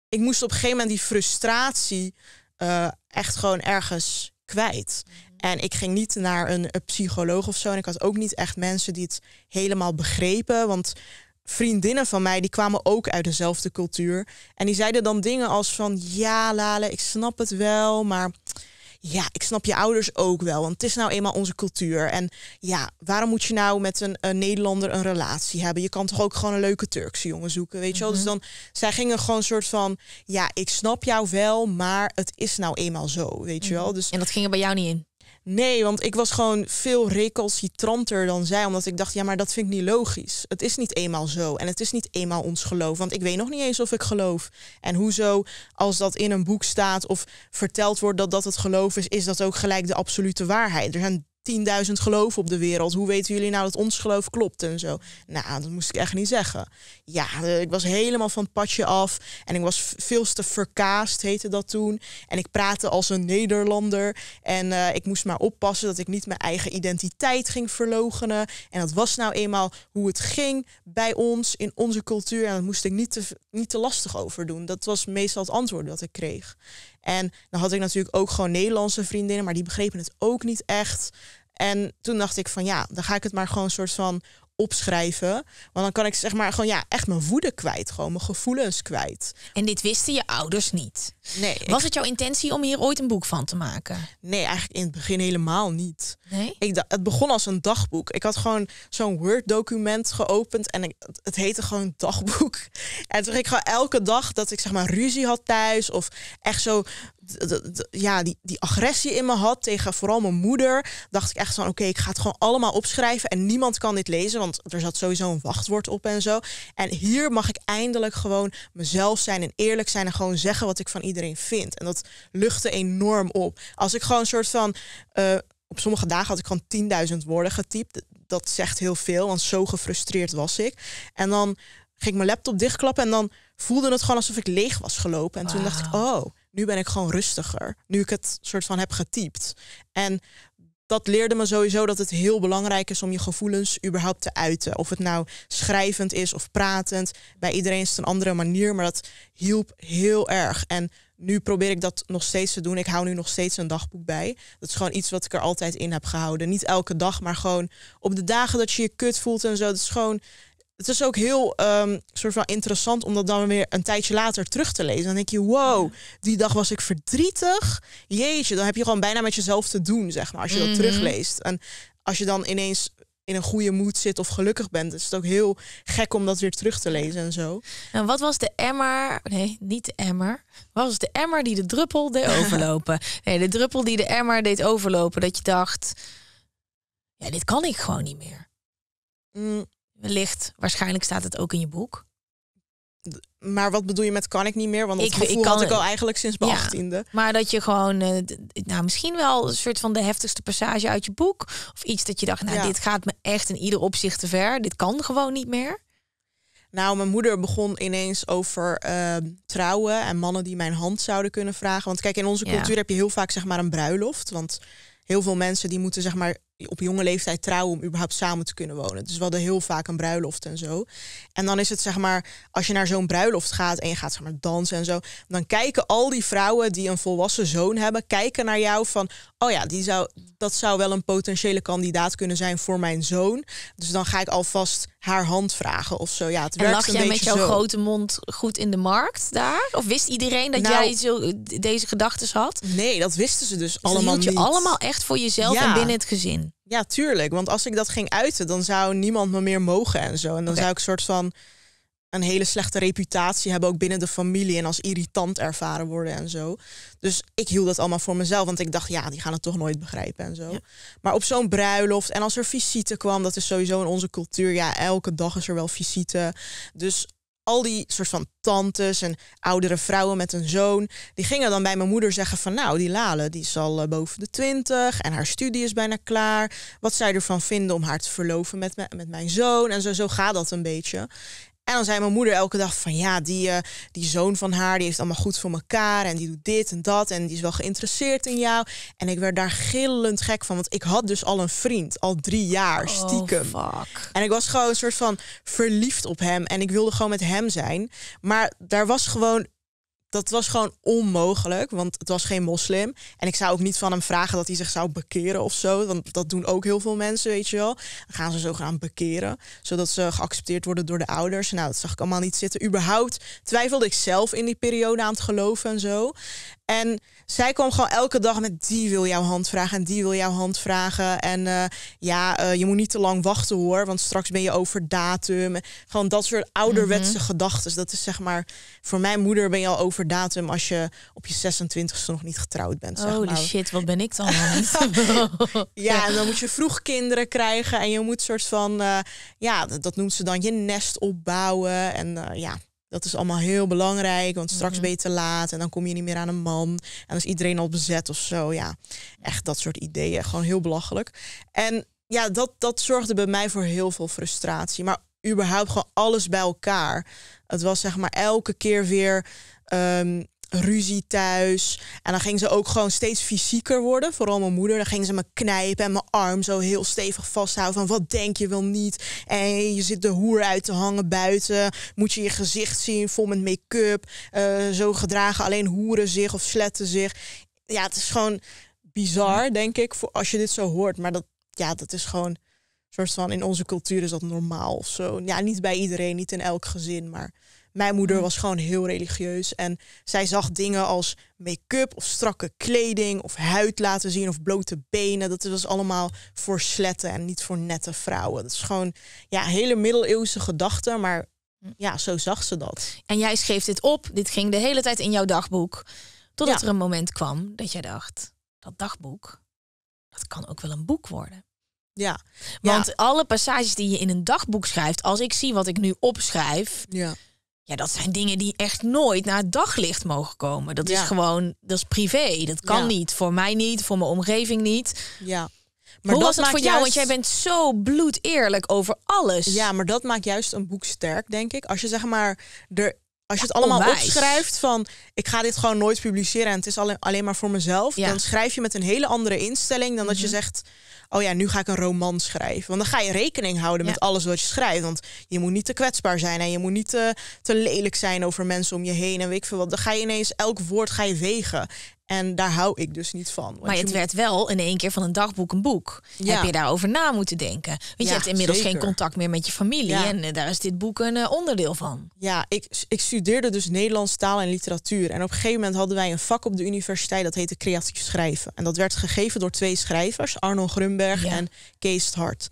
ik moest op een gegeven moment die frustratie eh, echt gewoon ergens kwijt. Mhm. En ik ging niet naar een, een psycholoog of zo. En ik had ook niet echt mensen die het helemaal begrepen. Want vriendinnen van mij, die kwamen ook uit dezelfde cultuur. En die zeiden dan dingen als van, ja Lale, ik snap het wel, maar ja, ik snap je ouders ook wel, want het is nou eenmaal onze cultuur. En ja, waarom moet je nou met een, Nederlander een relatie hebben? Je kan toch ook gewoon een leuke Turkse jongen zoeken, weet je wel? Dus mhm. dan, zij gingen gewoon een soort van, ja, ik snap jou wel, maar het is nou eenmaal zo, weet je mhm. wel? Dus, en dat ging er bij jou niet in? Nee, want ik was gewoon veel recalcitranter dan zij. Omdat ik dacht, ja, maar dat vind ik niet logisch. Het is niet eenmaal zo. En het is niet eenmaal ons geloof. Want ik weet nog niet eens of ik geloof. En hoezo, als dat in een boek staat of verteld wordt dat dat het geloof is, is dat ook gelijk de absolute waarheid. Er zijn 10.000 geloven op de wereld. Hoe weten jullie nou dat ons geloof klopt en zo? Nou, dat moest ik echt niet zeggen. Ja, eh, ik was helemaal van het padje af. En ik was veel te verkaasd, heette dat toen. En ik praatte als een Nederlander. En eh, ik moest maar oppassen dat ik niet mijn eigen identiteit ging verlogenen. En dat was nou eenmaal hoe het ging bij ons, in onze cultuur. En dat moest ik niet te, niet te lastig over doen. Dat was meestal het antwoord dat ik kreeg. En dan had ik natuurlijk ook gewoon Nederlandse vriendinnen, maar die begrepen het ook niet echt. En toen dacht ik van ja, dan ga ik het maar gewoon een soort van opschrijven. Want dan kan ik zeg maar gewoon ja, echt mijn woede kwijt, gewoon mijn gevoelens kwijt. En dit wisten je ouders niet? Nee. Was het jouw intentie om hier ooit een boek van te maken? Nee, eigenlijk in het begin helemaal niet. Nee? Ik het begon als een dagboek. Ik had gewoon zo'n Word-document geopend en het heette gewoon dagboek. En toen ik gewoon elke dag dat ik zeg maar ruzie had thuis of echt zo ja, die, die agressie in me had tegen vooral mijn moeder, dacht ik echt van oké, ik ga het gewoon allemaal opschrijven en niemand kan dit lezen, want er zat sowieso een wachtwoord op en zo. En hier mag ik eindelijk gewoon mezelf zijn en eerlijk zijn en gewoon zeggen wat ik van iedereen iedereen vindt. En dat luchtte enorm op. Als ik gewoon een soort van. Eh, op sommige dagen had ik gewoon 10.000 woorden getypt. Dat zegt heel veel, want zo gefrustreerd was ik. En dan ging ik mijn laptop dichtklappen en dan voelde het gewoon alsof ik leeg was gelopen. En toen dacht ik, oh, nu ben ik gewoon rustiger. Nu ik het soort van heb getypt. En dat leerde me sowieso dat het heel belangrijk is om je gevoelens überhaupt te uiten. Of het nou schrijvend is of pratend. Bij iedereen is het een andere manier, maar dat hielp heel erg. En nu probeer ik dat nog steeds te doen. Ik hou nu nog steeds een dagboek bij. Dat is gewoon iets wat ik er altijd in heb gehouden. Niet elke dag, maar gewoon op de dagen dat je je kut voelt en zo. Dat is gewoon het is ook heel ehm, soort van interessant om dat dan weer een tijdje later terug te lezen. Dan denk je, wow, die dag was ik verdrietig. Jeetje, dan heb je gewoon bijna met jezelf te doen, zeg maar, als je dat mhm. terugleest. En als je dan ineens in een goede moed zit of gelukkig bent, is het ook heel gek om dat weer terug te lezen en zo. En wat was de emmer? Nee, niet de emmer. Wat was de emmer die de druppel deed overlopen? nee, de druppel die de emmer deed overlopen, dat je dacht, ja, dit kan ik gewoon niet meer. Mm. Wellicht, waarschijnlijk staat het ook in je boek. Maar wat bedoel je met kan ik niet meer? Want ik, gevoel ik kan, had ik al eigenlijk sinds mijn achttiende. maar dat je gewoon, eh, nou misschien wel een soort van de heftigste passage uit je boek. Of iets dat je dacht, nou dit gaat me echt in ieder opzicht te ver. Dit kan gewoon niet meer. Nou, mijn moeder begon ineens over ehm, trouwen en mannen die mijn hand zouden kunnen vragen. Want kijk, in onze cultuur heb je heel vaak zeg maar een bruiloft. Want heel veel mensen die moeten zeg maar op jonge leeftijd trouwen om überhaupt samen te kunnen wonen. Dus we hadden heel vaak een bruiloft en zo. En dan is het zeg maar, als je naar zo'n bruiloft gaat en je gaat zeg maar dansen en zo, dan kijken al die vrouwen die een volwassen zoon hebben, kijken naar jou van, oh ja, die zou, dat zou wel een potentiële kandidaat kunnen zijn voor mijn zoon. Dus dan ga ik alvast haar hand vragen of zo. Ja, het en lag jij met jouw grote mond goed in de markt daar? Of wist iedereen dat nou- jij zo eh, deze gedachten had? Nee, dat wisten ze dus, dus allemaal. niet. je allemaal echt voor jezelf en binnen het gezin. Ja, tuurlijk. Want als ik dat ging uiten, dan zou niemand me meer mogen en zo. En dan zou ik een soort van een hele slechte reputatie hebben, ook binnen de familie en als irritant ervaren worden en zo. Dus ik hield dat allemaal voor mezelf, want ik dacht, ja, die gaan het toch nooit begrijpen en zo. Maar op zo'n bruiloft en als er visite kwam, dat is sowieso in onze cultuur, ja, elke dag is er wel visite. Dus al die soort van tantes en oudere vrouwen met een zoon, die gingen dan bij mijn moeder zeggen van nou, die Lale die is al eh, boven de twintig en haar studie is bijna klaar. Wat zij ervan vinden om haar te verloven met, me, met mijn zoon. En zo, zo gaat dat een beetje. En dan zei mijn moeder elke dag van ja, die, eh, die zoon van haar, die heeft allemaal goed voor elkaar en die doet dit en dat en die is wel geïnteresseerd in jou. En ik werd daar gillend gek van, want ik had dus al een vriend, al drie jaar oh, stiekem. fuck. En ik was gewoon een soort van verliefd op hem en ik wilde gewoon met hem zijn. Maar daar was gewoon dat was gewoon onmogelijk, want het was geen moslim. En ik zou ook niet van hem vragen dat hij zich zou bekeren of zo. Want dat doen ook heel veel mensen, weet je wel. Dan gaan ze zo gaan bekeren, zodat ze geaccepteerd worden door de ouders. Nou, dat zag ik allemaal niet zitten. Überhaupt twijfelde ik zelf in die periode aan het geloven en zo. En zij kwam gewoon elke dag met die wil jouw hand vragen en die wil jouw hand vragen. En eh, ja, eh, je moet niet te lang wachten hoor, want straks ben je over datum. Gewoon dat soort ouderwetse mhm. gedachten. Dat is zeg maar, voor mijn moeder ben je al over datum als je op je 26ste nog niet getrouwd bent. Holy maar. shit, wat ben ik dan? ja, en dan moet je vroeg kinderen krijgen en je moet soort van, eh, ja, dat, dat noemt ze dan je nest opbouwen. En ja, dat is allemaal heel belangrijk, want straks mm ben je te laat en dan kom je niet meer aan een man. En dan is iedereen al bezet of zo. Ja, echt dat soort ideeën. Gewoon heel belachelijk. En ja, dat, dat zorgde bij mij voor heel veel frustratie. Maar überhaupt gewoon alles bij elkaar. Het was zeg maar elke keer weer ehm, ruzie thuis. En dan ging ze ook gewoon steeds fysieker worden. Vooral mijn moeder. Dan gingen ze me knijpen en mijn arm zo heel stevig vasthouden. Van wat denk je wel niet? En je zit de hoer uit te hangen buiten. Moet je je gezicht zien vol met make-up. Eh, zo gedragen alleen hoeren zich of sletten zich. Ja, het is gewoon bizar, denk ik, voor als je dit zo hoort. Maar dat, ja, dat is gewoon soort van in onze cultuur is dat normaal of zo. Ja, niet bij iedereen, niet in elk gezin, maar mijn moeder mm. was gewoon heel religieus en zij zag dingen als make-up of strakke kleding of huid laten zien of blote benen. Dat was allemaal voor sletten en niet voor nette vrouwen. Dat is gewoon ja, hele middeleeuwse gedachten, maar mm. ja, zo zag ze dat. En jij schreef dit op, dit ging de hele tijd in jouw dagboek. Totdat er een moment kwam dat jij dacht, dat dagboek, dat kan ook wel een boek worden. Ja. Want alle passages die je in een dagboek schrijft, als ik zie wat ik nu opschrijf, ja. Ja, dat zijn dingen die echt nooit naar het daglicht mogen komen. Dat is gewoon, dat is privé. Dat kan niet. Voor mij niet, voor mijn omgeving niet. Ja. Maar Hoe was dat voor jou? Want jij bent zo bloedeerlijk over alles. Ja, maar dat maakt juist een boek sterk, denk ik. Als je zeg maar er als je het allemaal opschrijft van ik ga dit gewoon nooit publiceren en het is alleen, maar voor mezelf, dan schrijf je met een hele andere instelling dan dat je mhm. zegt, oh ja, nu ga ik een roman schrijven. Want dan ga je rekening houden met alles wat je schrijft. Want je moet niet te kwetsbaar zijn en je moet niet eh, te, lelijk zijn over mensen om je heen en weet ik veel wat. Dan ga je ineens elk woord ga je wegen. En daar hou ik dus niet van. Maar het werd wel in één keer van een dagboek een boek. Ja. Heb je daarover na moeten denken? Want je hebt inmiddels geen contact meer met je familie. En eh, daar is dit boek een eh, onderdeel van. Ja, ik, ik studeerde dus Nederlands taal en literatuur. En op een gegeven moment hadden wij een vak op de universiteit dat heette creatief schrijven. En dat werd gegeven door twee schrijvers, Arno Grunberg en Kees Hart.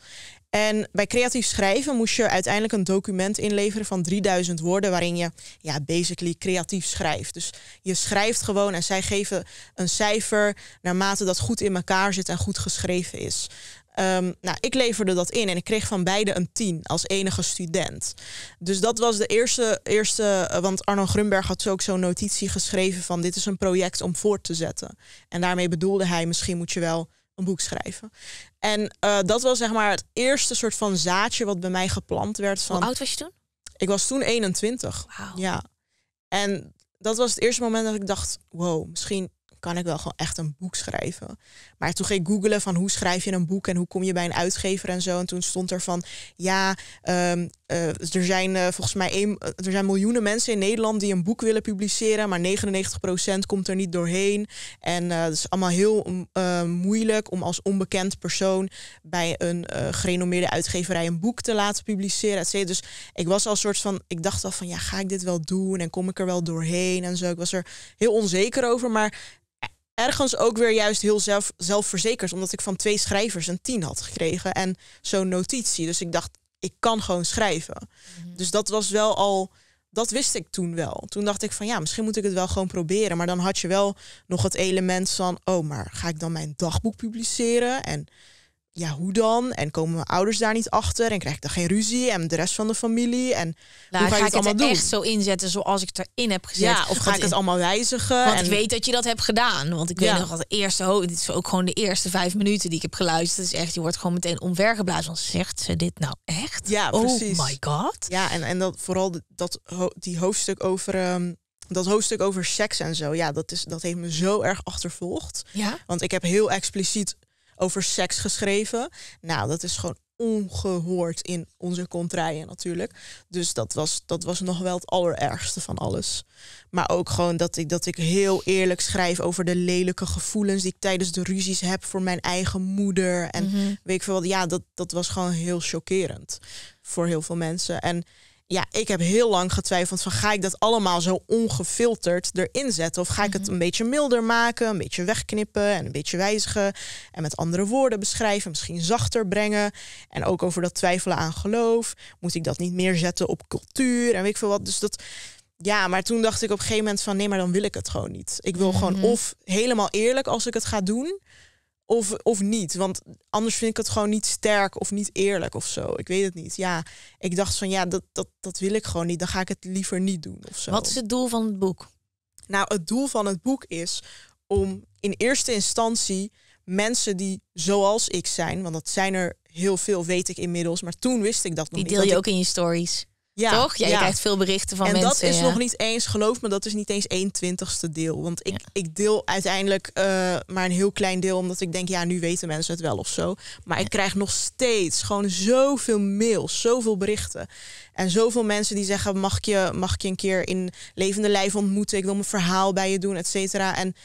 En bij creatief schrijven moest je uiteindelijk een document inleveren van 3000 woorden, waarin je ja, basically creatief schrijft. Dus je schrijft gewoon en zij geven een cijfer naarmate dat goed in elkaar zit en goed geschreven is. Ehm, nou, ik leverde dat in en ik kreeg van beide een 10 als enige student. Dus dat was de eerste, eerste eh, want Arno Grunberg had ook zo'n notitie geschreven van dit is een project om voort te zetten. En daarmee bedoelde hij misschien moet je wel een boek schrijven. En eh, dat was zeg maar het eerste soort van zaadje wat bij mij geplant werd. Van, Hoe oud was je toen? Ik was toen 21. Ja. En dat was het eerste moment dat ik dacht, wow, misschien kan ik wel gewoon echt een boek schrijven. Maar toen ging ik googelen van hoe schrijf je een boek en hoe kom je bij een uitgever en zo. En toen stond er van ja, ehm, eh, er zijn eh, volgens mij een, eh, er zijn miljoenen mensen in Nederland die een boek willen publiceren, maar 99% komt er niet doorheen. En uh, het is allemaal heel moeilijk om als onbekend persoon bij een gerenommeerde uitgeverij een boek te laten publiceren. Etc. Dus ik was al soort van, ik dacht al van ja, ga ik dit wel doen en kom ik er wel doorheen en zo. Ik was er heel onzeker over, maar ergens ook weer juist heel zelf, zelfverzekerd. Omdat ik van twee schrijvers een tien had gekregen en zo'n notitie. Dus ik dacht, ik kan gewoon schrijven. Mhm. Dus dat was wel al. Dat wist ik toen wel. Toen dacht ik van ja, misschien moet ik het wel gewoon proberen. Maar dan had je wel nog het element van, oh, maar ga ik dan mijn dagboek publiceren? En ja, hoe dan? En komen mijn ouders daar niet achter? En krijg ik dan geen ruzie? En de rest van de familie? En nou, hoe ga, ik het, allemaal doen? echt zo inzetten zoals ik het erin heb gezet? Ja, of ga ik het allemaal wijzigen? Want ik weet dat je dat hebt gedaan. Want ik weet nog wat de eerste... dit is ook gewoon de eerste vijf minuten die ik heb geluisterd. is dus echt, je wordt gewoon meteen omvergeblazen. zegt ze dit nou echt? Ja, oh precies. Oh my god. Ja, en, en dat, vooral dat, die hoofdstuk over... Ehm, dat hoofdstuk over seks en zo, ja, dat, is, dat heeft me zo erg achtervolgd. Ja? Want ik heb heel expliciet over seks geschreven. Nou, dat is gewoon ongehoord in onze contraien natuurlijk. Dus dat was, dat was nog wel het allerergste van alles. Maar ook gewoon dat ik, dat ik heel eerlijk schrijf over de lelijke gevoelens die ik tijdens de ruzies heb voor mijn eigen moeder. En mhm. weet ik veel wat. Ja, dat, dat was gewoon heel chockerend voor heel veel mensen. En ja, ik heb heel lang getwijfeld van ga ik dat allemaal zo ongefilterd erin zetten? Of ga ik het mhm. een beetje milder maken, een beetje wegknippen en een beetje wijzigen en met andere woorden beschrijven, misschien zachter brengen. En ook over dat twijfelen aan geloof, moet ik dat niet meer zetten op cultuur en weet ik veel wat. Dus dat, ja, maar toen dacht ik op een gegeven moment van nee, maar dan wil ik het gewoon niet. Ik wil gewoon mhm. of helemaal eerlijk als ik het ga doen, of, of niet. Want anders vind ik het gewoon niet sterk of niet eerlijk of zo. Ik weet het niet. Ja, ik dacht van ja, dat, dat, dat wil ik gewoon niet. Dan ga ik het liever niet doen of zo. Wat is het doel van het boek? Nou, het doel van het boek is om in eerste instantie mensen die zoals ik zijn, want dat zijn er heel veel, weet ik inmiddels, maar toen wist ik dat nog niet. Die deel je ook in je stories. Ja, Toch? Ja, krijgt veel berichten van en mensen. En dat is nog niet eens, geloof me, dat is niet eens 1 twintigste deel. Want ik, ik deel uiteindelijk eh, maar een heel klein deel, omdat ik denk, ja, nu weten mensen het wel of zo. Maar ik krijg nog steeds gewoon zoveel mails, zoveel berichten. En zoveel mensen die zeggen, mag ik je, mag ik je een keer in levende lijf ontmoeten? Ik wil mijn verhaal bij je doen, et cetera. En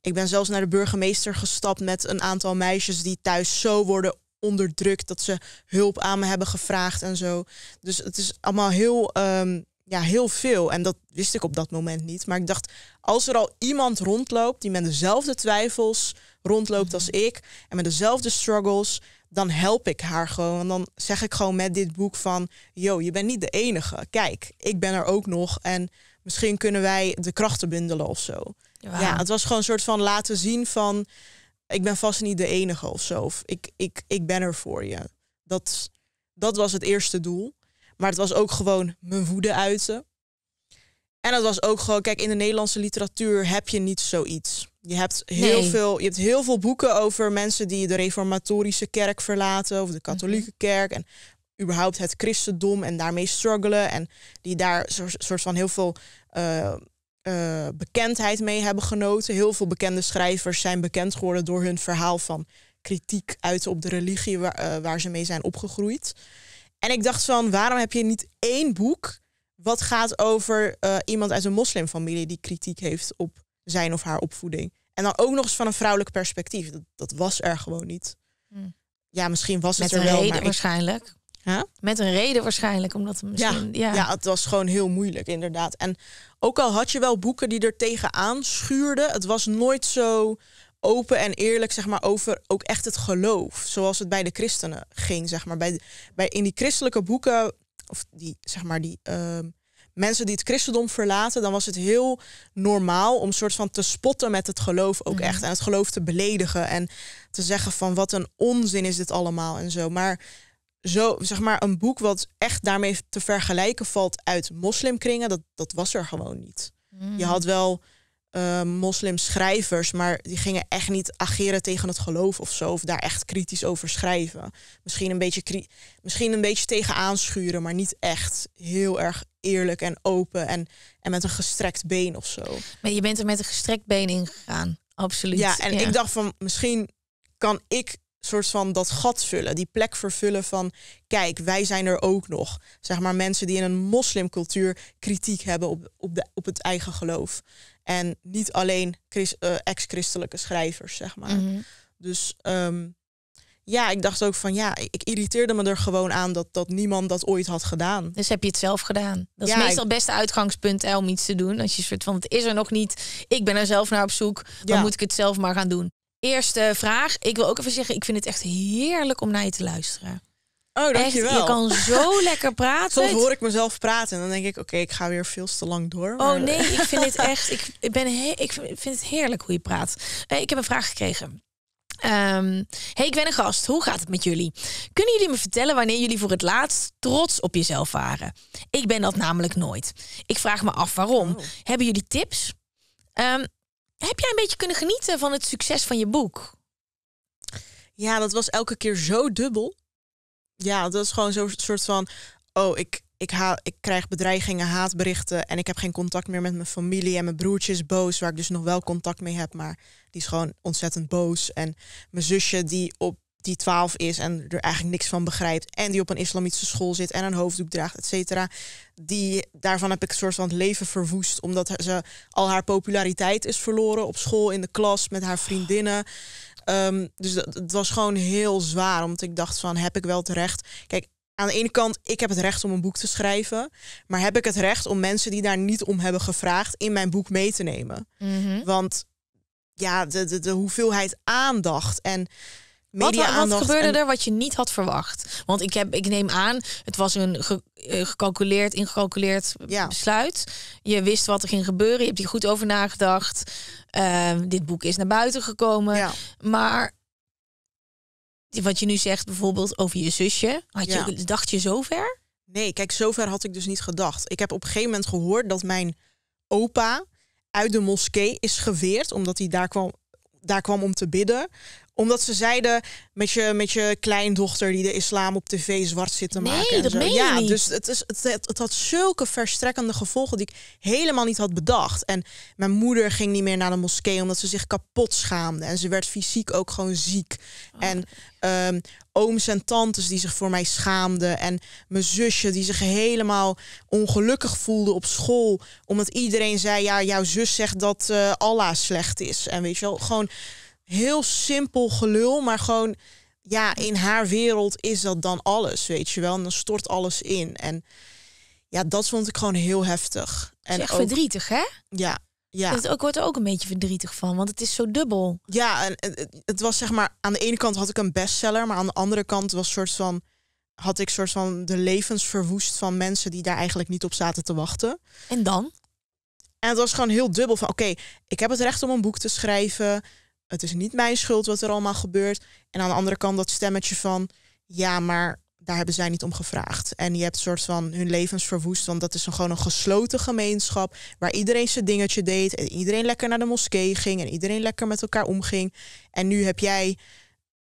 ik ben zelfs naar de burgemeester gestapt met een aantal meisjes die thuis zo worden onderdrukt, dat ze hulp aan me hebben gevraagd en zo. Dus het is allemaal heel, ehm, ja, heel veel. En dat wist ik op dat moment niet. Maar ik dacht, als er al iemand rondloopt die met dezelfde twijfels rondloopt mhm. als ik en met dezelfde struggles, dan help ik haar gewoon. En dan zeg ik gewoon met dit boek van, yo, je bent niet de enige. Kijk, ik ben er ook nog en misschien kunnen wij de krachten bundelen of zo. Ja, het was gewoon een soort van laten zien van ik ben vast niet de enige of zo. Of ik, ik, ik ben er voor je. Dat, dat was het eerste doel. Maar het was ook gewoon mijn woede uiten. En dat was ook gewoon, kijk, in de Nederlandse literatuur heb je niet zoiets. Je hebt heel, veel, je hebt heel veel boeken over mensen die de reformatorische kerk verlaten, of de katholieke mhm. kerk, en überhaupt het christendom en daarmee struggelen. En die daar soort van heel veel eh, eh, bekendheid mee hebben genoten. Heel veel bekende schrijvers zijn bekend geworden door hun verhaal van kritiek uit op de religie eh, waar, ze mee zijn opgegroeid. En ik dacht van, waarom heb je niet één boek wat gaat over eh, iemand uit een moslimfamilie die kritiek heeft op zijn of haar opvoeding? En dan ook nog eens van een vrouwelijk perspectief. Dat, dat was er gewoon niet. Hmm. Ja, misschien was het er wel. waarschijnlijk. Met een reden waarschijnlijk, omdat het misschien... Ja, ja. het was gewoon heel moeilijk inderdaad. En ook al had je wel boeken die er tegenaan schuurden... het was nooit zo open en eerlijk zeg maar, over ook echt het geloof. Zoals het bij de christenen ging. Zeg maar. bij, bij, in die christelijke boeken, of die, zeg maar, die ehm, mensen die het christendom verlaten... dan was het heel normaal om soort van te spotten met het geloof ook mhm. echt. En het geloof te beledigen en te zeggen van wat een onzin is dit allemaal en zo. Maar zo, zeg maar, een boek wat echt daarmee te vergelijken valt uit moslimkringen, dat, dat was er gewoon niet. Mm. Je had wel eh, moslimschrijvers, maar die gingen echt niet ageren tegen het geloof of zo, of daar echt kritisch over schrijven. Misschien een beetje, misschien een beetje tegen aanschuren, maar niet echt heel erg eerlijk en open en, en met een gestrekt been of zo. Maar je bent er met een gestrekt been in gegaan, absoluut. Ja, en ik dacht van misschien kan ik soort van dat gat vullen, die plek vervullen van kijk, wij zijn er ook nog. Zeg maar mensen die in een moslimcultuur kritiek hebben op, op, de, op het eigen geloof. En niet alleen eh, ex-christelijke schrijvers, zeg maar. Mhm. Dus ehm, ja, ik dacht ook van ja, ik irriteerde me er gewoon aan dat, dat niemand dat ooit had gedaan. Dus heb je het zelf gedaan? Dat is meestal het beste uitgangspunt hè, eh, om iets te doen. Als je soort van het is er nog niet, ik ben er zelf naar op zoek, dan moet ik het zelf maar gaan doen eerste vraag. Ik wil ook even zeggen, ik vind het echt heerlijk om naar je te luisteren. Oh, dankjewel. Echt, je kan zo lekker praten. Soms hoor ik mezelf praten en dan denk ik, oké, ik ga weer veel te lang door. Oh nee, ik vind dit echt, ik, ik ben he, ik vind het heerlijk hoe je praat. Eh, ik heb een vraag gekregen. Ehm, hey, ik ben een gast. Hoe gaat het met jullie? Kunnen jullie me vertellen wanneer jullie voor het laatst trots op jezelf waren? Ik ben dat namelijk nooit. Ik vraag me af waarom. Oh. Hebben jullie tips? Ehm, heb jij een beetje kunnen genieten van het succes van je boek? Ja, dat was elke keer zo dubbel. Ja, dat was gewoon zo'n soort van... Oh, ik, ik, haal, ik krijg bedreigingen, haatberichten... en ik heb geen contact meer met mijn familie en mijn broertjes boos... waar ik dus nog wel contact mee heb, maar die is gewoon ontzettend boos. En mijn zusje die op die 12 is en er eigenlijk niks van begrijpt. En die op een islamitische school zit en een hoofddoek draagt, et cetera. Die, daarvan heb ik een soort van het leven verwoest. Omdat ze al haar populariteit is verloren op school, in de klas, met haar vriendinnen. Ehm, dus dat, het was gewoon heel zwaar. Omdat ik dacht van heb ik wel terecht? Kijk, aan de ene kant, ik heb het recht om een boek te schrijven. Maar heb ik het recht om mensen die daar niet om hebben gevraagd in mijn boek mee te nemen? Mhm. Want ja, de, de, de hoeveelheid aandacht en wat, wat gebeurde er wat je niet had verwacht? Want ik, heb, ik neem aan, het was een eh, gecalculeerd, ingecalculeerd besluit. Je wist wat er ging gebeuren. Je hebt hier goed over nagedacht. Ehm, dit boek is naar buiten gekomen. Maar wat je nu zegt bijvoorbeeld over je zusje. Had dacht je zover? Nee, kijk, zover had ik dus niet gedacht. Ik heb op een gegeven moment gehoord dat mijn opa uit de moskee is geweerd. Omdat hij daar kwam, daar kwam om te bidden omdat ze zeiden met je, met je kleindochter die de islam op tv zwart zit te nee, maken. Dat meen je ja, niet. dus het, is, het, het, had zulke verstrekkende gevolgen die ik helemaal niet had bedacht. En mijn moeder ging niet meer naar de moskee omdat ze zich kapot schaamde. En ze werd fysiek ook gewoon ziek. Oh. En ehm, ooms en tantes die zich voor mij schaamden. En mijn zusje die zich helemaal ongelukkig voelde op school. Omdat iedereen zei, ja, jouw zus zegt dat uh, Allah slecht is. En weet je wel, gewoon heel simpel gelul, maar gewoon, ja, in haar wereld is dat dan alles, weet je wel. En dan stort alles in. En ja, dat vond ik gewoon heel heftig. En echt verdrietig, hè? Ja. Ja. Het ook, wordt er ook een beetje verdrietig van, want het is zo dubbel. Ja, en het, was zeg maar, aan de ene kant had ik een bestseller, maar aan de andere kant was soort van, had ik soort van de levens verwoest van mensen die daar eigenlijk niet op zaten te wachten. En dan? En het was gewoon heel dubbel van, oké, ik heb het recht om een boek te schrijven het is niet mijn schuld wat er allemaal gebeurt. En aan de andere kant dat stemmetje van, ja, maar daar hebben zij niet om gevraagd. En je hebt een soort van hun levens verwoest, want dat is een, gewoon een gesloten gemeenschap waar iedereen zijn dingetje deed en iedereen lekker naar de moskee ging en iedereen lekker met elkaar omging. En nu heb jij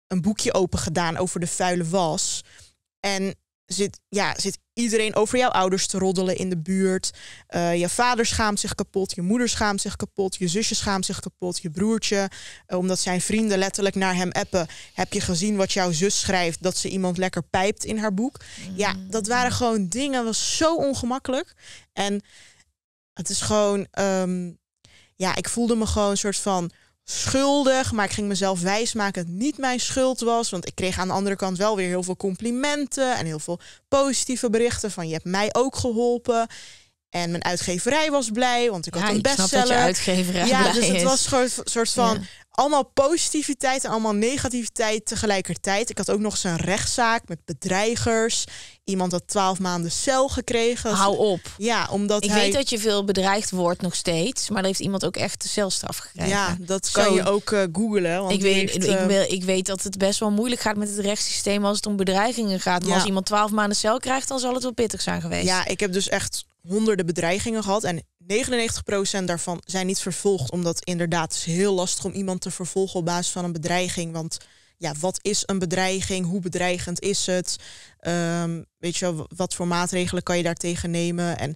een boekje open gedaan over de vuile was. En zit, ja, zit iedereen over jouw ouders te roddelen in de buurt. Eh, je vader schaamt zich kapot, je moeder schaamt zich kapot, je zusje schaamt zich kapot, je broertje. Eh, omdat zijn vrienden letterlijk naar hem appen. Heb je gezien wat jouw zus schrijft, dat ze iemand lekker pijpt in haar boek? Ja, mm. dat waren gewoon dingen, was zo ongemakkelijk. En het is gewoon, ehm, ja, ik voelde me gewoon een soort van schuldig, maar ik ging mezelf wijsmaken dat het niet mijn schuld was. Want ik kreeg aan de andere kant wel weer heel veel complimenten en heel veel positieve berichten van je hebt mij ook geholpen. En mijn uitgeverij was blij, want ik ja, had een bestseller. ja, dus het was een soort van allemaal positiviteit en allemaal negativiteit tegelijkertijd. Ik had ook nog eens rechtszaak met bedreigers. Iemand had twaalf maanden cel gekregen. Hou op. Ja, omdat Ik weet dat je veel bedreigd wordt nog steeds, maar daar heeft iemand ook echt de celstraf gekregen. Ja, dat kan je ook uh, googlen. ik, weet, ik, eh, weet, ik, weet, dat het best wel moeilijk gaat met het rechtssysteem als het om bedreigingen gaat. Maar als iemand twaalf maanden cel krijgt, dan zal het wel pittig zijn geweest. Ja, ik heb dus echt honderden bedreigingen gehad en 99% daarvan zijn niet vervolgd, omdat inderdaad het heel lastig om iemand te vervolgen op basis van een bedreiging. Want ja, wat is een bedreiging? Hoe bedreigend is het? Ehm, weet je, wat voor maatregelen kan je daartegen nemen? En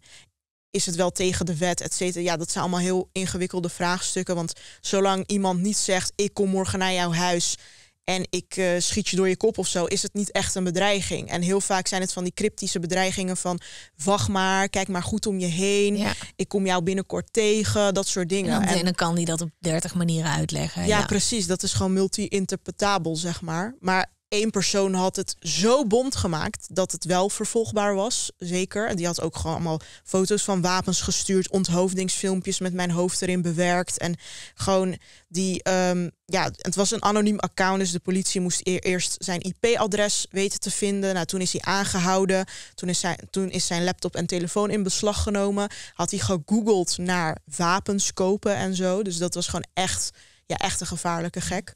is het wel tegen de wet, et cetera? Ja, dat zijn allemaal heel ingewikkelde vraagstukken. Want zolang iemand niet zegt: ik kom morgen naar jouw huis en ik eh, schiet je door je kop of zo, is het niet echt een bedreiging. En heel vaak zijn het van die cryptische bedreigingen van wacht maar, kijk maar goed om je heen, ik kom jou binnenkort tegen, dat soort dingen. En dan, en dan kan die dat op dertig manieren uitleggen. Ja, ja, precies. Dat is gewoon multi-interpretabel, zeg maar. Maar Eén persoon had het zo bond gemaakt dat het wel vervolgbaar was, zeker. En die had ook gewoon allemaal foto's van wapens gestuurd, onthoofdingsfilmpjes met mijn hoofd erin bewerkt. En gewoon die, ehm, ja, het was een anoniem account, dus de politie moest e-, eerst zijn IP-adres weten te vinden. Nou, toen is hij aangehouden, toen is zijn, toen is zijn laptop en telefoon in beslag genomen. Had hij gegoogeld naar wapens kopen en zo. Dus dat was gewoon echt, ja, echt een gevaarlijke gek.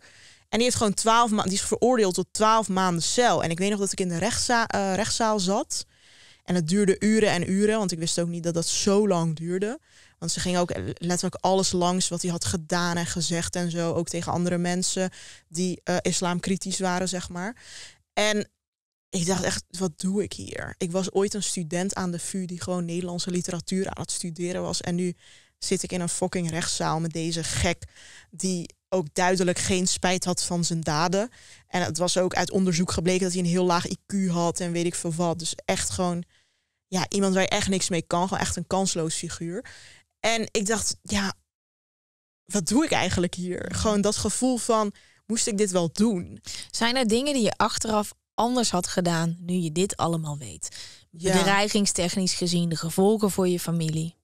En die heeft gewoon 12 maanden, die is veroordeeld tot 12 maanden cel. En ik weet nog dat ik in de eh, rechtszaal zat. En het duurde uren en uren, want ik wist ook niet dat dat zo lang duurde. Want ze ging ook letterlijk alles langs wat hij had gedaan en gezegd en zo. Ook tegen andere mensen die uh, eh, islamkritisch waren, zeg maar. En ik dacht echt, wat doe ik hier? Ik was ooit een student aan de VU die gewoon Nederlandse literatuur aan het studeren was. En nu zit ik in een fucking rechtszaal met deze gek die ook duidelijk geen spijt had van zijn daden. En het was ook uit onderzoek gebleken dat hij een heel laag IQ had en weet ik veel wat. Dus echt gewoon ja, iemand waar je echt niks mee kan. Gewoon echt een kansloos figuur. En ik dacht, ja, wat doe ik eigenlijk hier? Gewoon dat gevoel van, moest ik dit wel doen? Zijn er dingen die je achteraf anders had gedaan nu je dit allemaal weet? Bedreigingstechnisch gezien, de gevolgen voor je familie.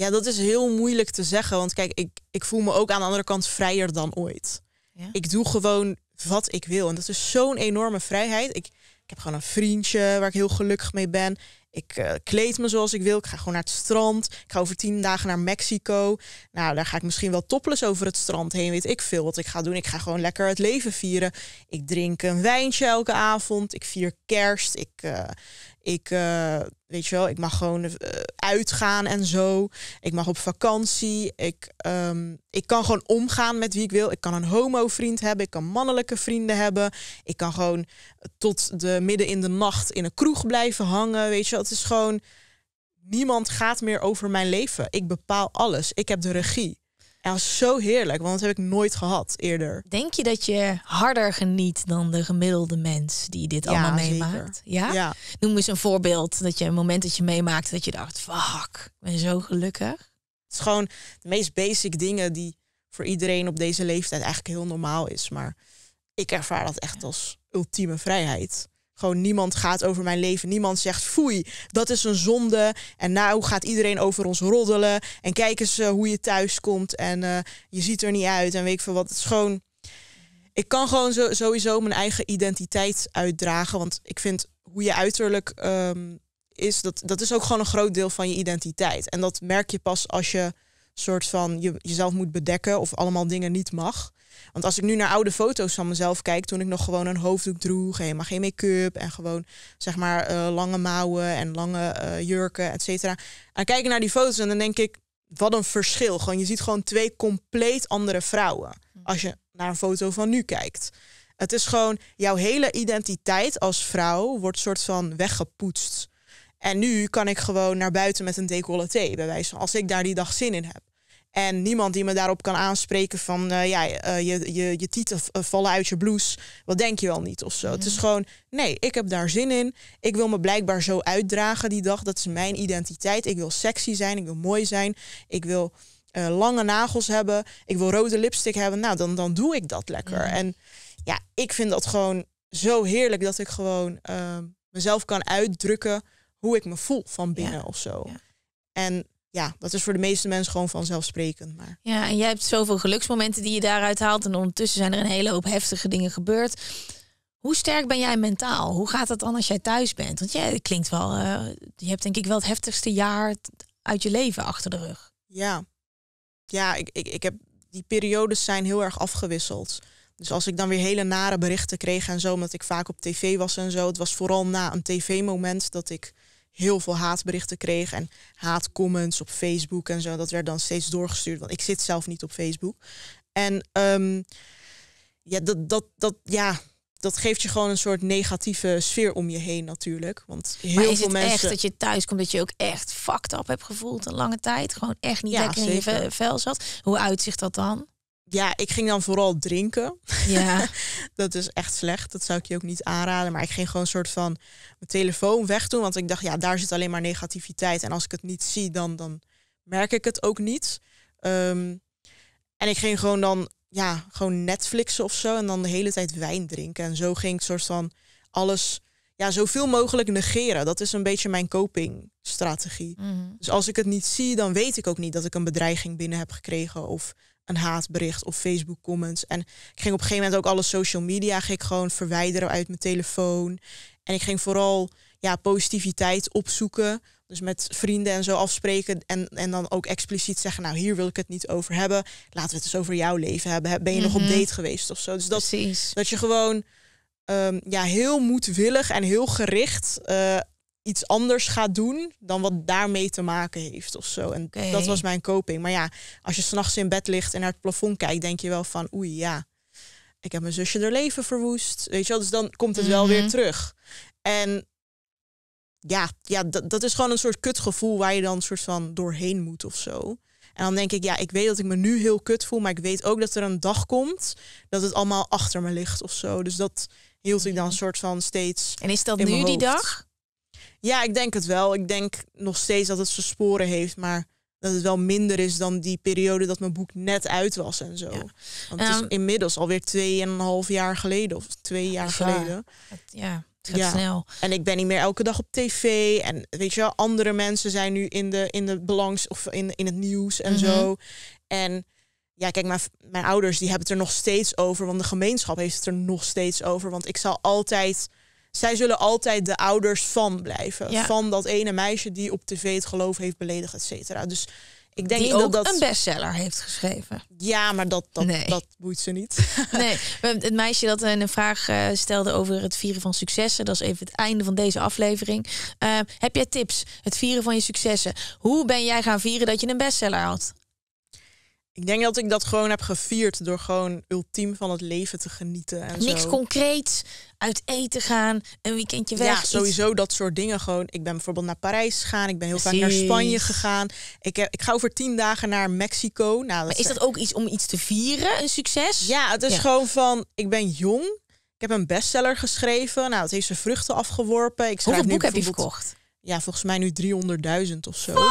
Ja, dat is heel moeilijk te zeggen. Want kijk, ik, ik voel me ook aan de andere kant vrijer dan ooit. Ja. Ik doe gewoon wat ik wil. En dat is zo'n enorme vrijheid. Ik, ik heb gewoon een vriendje waar ik heel gelukkig mee ben. Ik eh, kleed me zoals ik wil. Ik ga gewoon naar het strand. Ik ga over tien dagen naar Mexico. Nou, daar ga ik misschien wel topless over het strand heen. Weet ik veel wat ik ga doen. Ik ga gewoon lekker het leven vieren. Ik drink een wijntje elke avond. Ik vier kerst. Ik eh, ik, eh, weet je wel, ik mag gewoon eh, uitgaan en zo. Ik mag op vakantie. Ik, ehm, ik kan gewoon omgaan met wie ik wil. Ik kan een homo-vriend hebben. Ik kan mannelijke vrienden hebben. Ik kan gewoon tot de midden in de nacht in een kroeg blijven hangen. Weet je wel, het is gewoon. Niemand gaat meer over mijn leven. Ik bepaal alles. Ik heb de regie. Ja, zo heerlijk, want dat heb ik nooit gehad eerder. Denk je dat je harder geniet dan de gemiddelde mens die dit allemaal meemaakt? Ja? ja? Noem eens een voorbeeld dat je een moment dat je meemaakt dat je dacht: fuck, ik ben zo gelukkig. Het is gewoon de meest basic dingen die voor iedereen op deze leeftijd eigenlijk heel normaal is. Maar ik ervaar dat echt als ultieme vrijheid. Gewoon niemand gaat over mijn leven. Niemand zegt foei, dat is een zonde. En nou gaat iedereen over ons roddelen. En kijken ze eh, hoe je thuis komt. En eh, je ziet er niet uit. En weet ik veel wat. Het is gewoon. Ik kan gewoon zo, sowieso mijn eigen identiteit uitdragen. Want ik vind hoe je uiterlijk ehm, is, dat, dat is ook gewoon een groot deel van je identiteit. En dat merk je pas als je soort van je, jezelf moet bedekken of allemaal dingen niet mag. Want als ik nu naar oude foto's van mezelf kijk, toen ik nog gewoon een hoofddoek droeg, helemaal geen make-up en gewoon zeg maar eh, lange mouwen en lange eh, jurken, et cetera. En kijk naar die foto's en dan denk ik, wat een verschil. Gewoon, je ziet gewoon twee compleet andere vrouwen als je naar een foto van nu kijkt. Het is gewoon jouw hele identiteit als vrouw wordt soort van weggepoetst. En nu kan ik gewoon naar buiten met een decolleté, bij wijze van, als ik daar die dag zin in heb. En niemand die me daarop kan aanspreken van eh, ja, eh, je, je, je tieten eh, vallen uit je blouse. Wat denk je wel niet of zo. Het is gewoon, nee, ik heb daar zin in. Ik wil me blijkbaar zo uitdragen die dag. Dat is mijn identiteit. Ik wil sexy zijn. Ik wil mooi zijn. Ik wil lange nagels hebben. Ik wil rode lipstick hebben. Nou, dan, dan doe ik dat lekker. En ja, ik vind dat gewoon zo heerlijk dat ik gewoon mezelf kan uitdrukken hoe ik me voel van binnen of zo. Ja. En ja, dat is voor de meeste mensen gewoon vanzelfsprekend. Maar... Ja, en jij hebt zoveel geluksmomenten die je daaruit haalt. En ondertussen zijn er een hele hoop heftige dingen gebeurd. Hoe sterk ben jij mentaal? Hoe gaat dat dan als jij thuis bent? Want jij dat klinkt wel, eh, je hebt denk ik wel het heftigste jaar uit je leven achter de rug. Ja, ja ik, ik, ik heb, die periodes zijn heel erg afgewisseld. Dus als ik dan weer hele nare berichten kreeg en zo, omdat ik vaak op tv was en zo. Het was vooral na een tv-moment dat ik heel veel haatberichten kreeg en haatcomments op Facebook en zo. Dat werd dan steeds doorgestuurd, want ik zit zelf niet op Facebook. En ehm, ja, dat, dat, dat, ja, dat geeft je gewoon een soort negatieve sfeer om je heen natuurlijk. Want heel veel het mensen... echt dat je thuis komt dat je ook echt fucked up hebt gevoeld een lange tijd? Gewoon echt niet ja, lekker in je vel zat? Hoe uitzicht dat dan? ja, ik ging dan vooral drinken. Ja. dat is echt slecht. Dat zou ik je ook niet aanraden. Maar ik ging gewoon een soort van mijn telefoon wegdoen. Want ik dacht, ja, daar zit alleen maar negativiteit. En als ik het niet zie, dan, dan merk ik het ook niet. Ehm, en ik ging gewoon dan, ja, gewoon Netflixen of zo. En dan de hele tijd wijn drinken. En zo ging ik soort van alles, ja, zoveel mogelijk negeren. Dat is een beetje mijn copingstrategie. Mm Dus als ik het niet zie, dan weet ik ook niet dat ik een bedreiging binnen heb gekregen. Of een haatbericht of Facebook comments. En ik ging op een gegeven moment ook alle social media ging ik gewoon verwijderen uit mijn telefoon. En ik ging vooral ja, positiviteit opzoeken. Dus met vrienden en zo afspreken. En, en dan ook expliciet zeggen, nou hier wil ik het niet over hebben. Laten we het eens over jouw leven hebben. Ben je nog op mhm. date geweest of zo? Dus dat, Precies. dat je gewoon ehm, ja, heel moedwillig en heel gericht eh, iets anders gaat doen dan wat daarmee te maken heeft of zo. En dat was mijn coping. Maar ja, als je s'nachts in bed ligt en naar het plafond kijkt, denk je wel van oei ja, ik heb mijn zusje haar leven verwoest. Weet je wel, dus dan komt het wel weer mhm. terug. En ja, ja dat, is gewoon een soort kutgevoel waar je dan soort van doorheen moet of zo. En dan denk ik, ja, ik weet dat ik me nu heel kut voel, maar ik weet ook dat er een dag komt dat het allemaal achter me ligt of zo. Dus dat hield ik dan een mhm. soort van steeds. En is dat nu die dag? Ja, ik denk het wel. Ik denk nog steeds dat het versporen heeft, maar dat het wel minder is dan die periode dat mijn boek net uit was en zo. Want het is ehm, inmiddels alweer tweeënhalf jaar geleden of twee jaar geleden. ja, het gaat snel. En ik ben niet meer elke dag op tv. En weet je wel, andere mensen zijn nu in de, in de belangs of in, in het nieuws en zo. Mhm. En ja, kijk, maar. mijn ouders die hebben het er nog steeds over. Want de gemeenschap heeft het er nog steeds over. Want ik zal altijd zij zullen altijd de ouders van blijven. Van dat ene meisje die op tv het geloof heeft beledigd, et cetera. Dus ik denk die ook dat dat een bestseller heeft geschreven. Ja, maar dat, dat, nee. dat boeit ze niet. nee, het meisje dat eh, een vraag eh, stelde over het vieren van successen. Dat is even het einde van deze aflevering. Eh, heb jij tips? Het vieren van je successen. Hoe ben jij gaan vieren dat je een bestseller had? Ik denk dat ik dat gewoon heb gevierd door gewoon ultiem van het leven te genieten. En Niks concreets, uit eten gaan, een weekendje weg. Ja, sowieso dat soort dingen gewoon. Ik ben bijvoorbeeld naar Parijs gegaan, ik ben heel vaak naar Spanje gegaan. Ik, heb, ik ga over tien dagen naar Mexico. Nou, maar is dat ook iets om iets te vieren, een succes? Ja, het is gewoon van, ik ben jong, ik heb een bestseller geschreven. Nou, het heeft zijn vruchten afgeworpen. Ik Hoeveel boek heb je verkocht? Ja, volgens mij nu 300.000 of zo.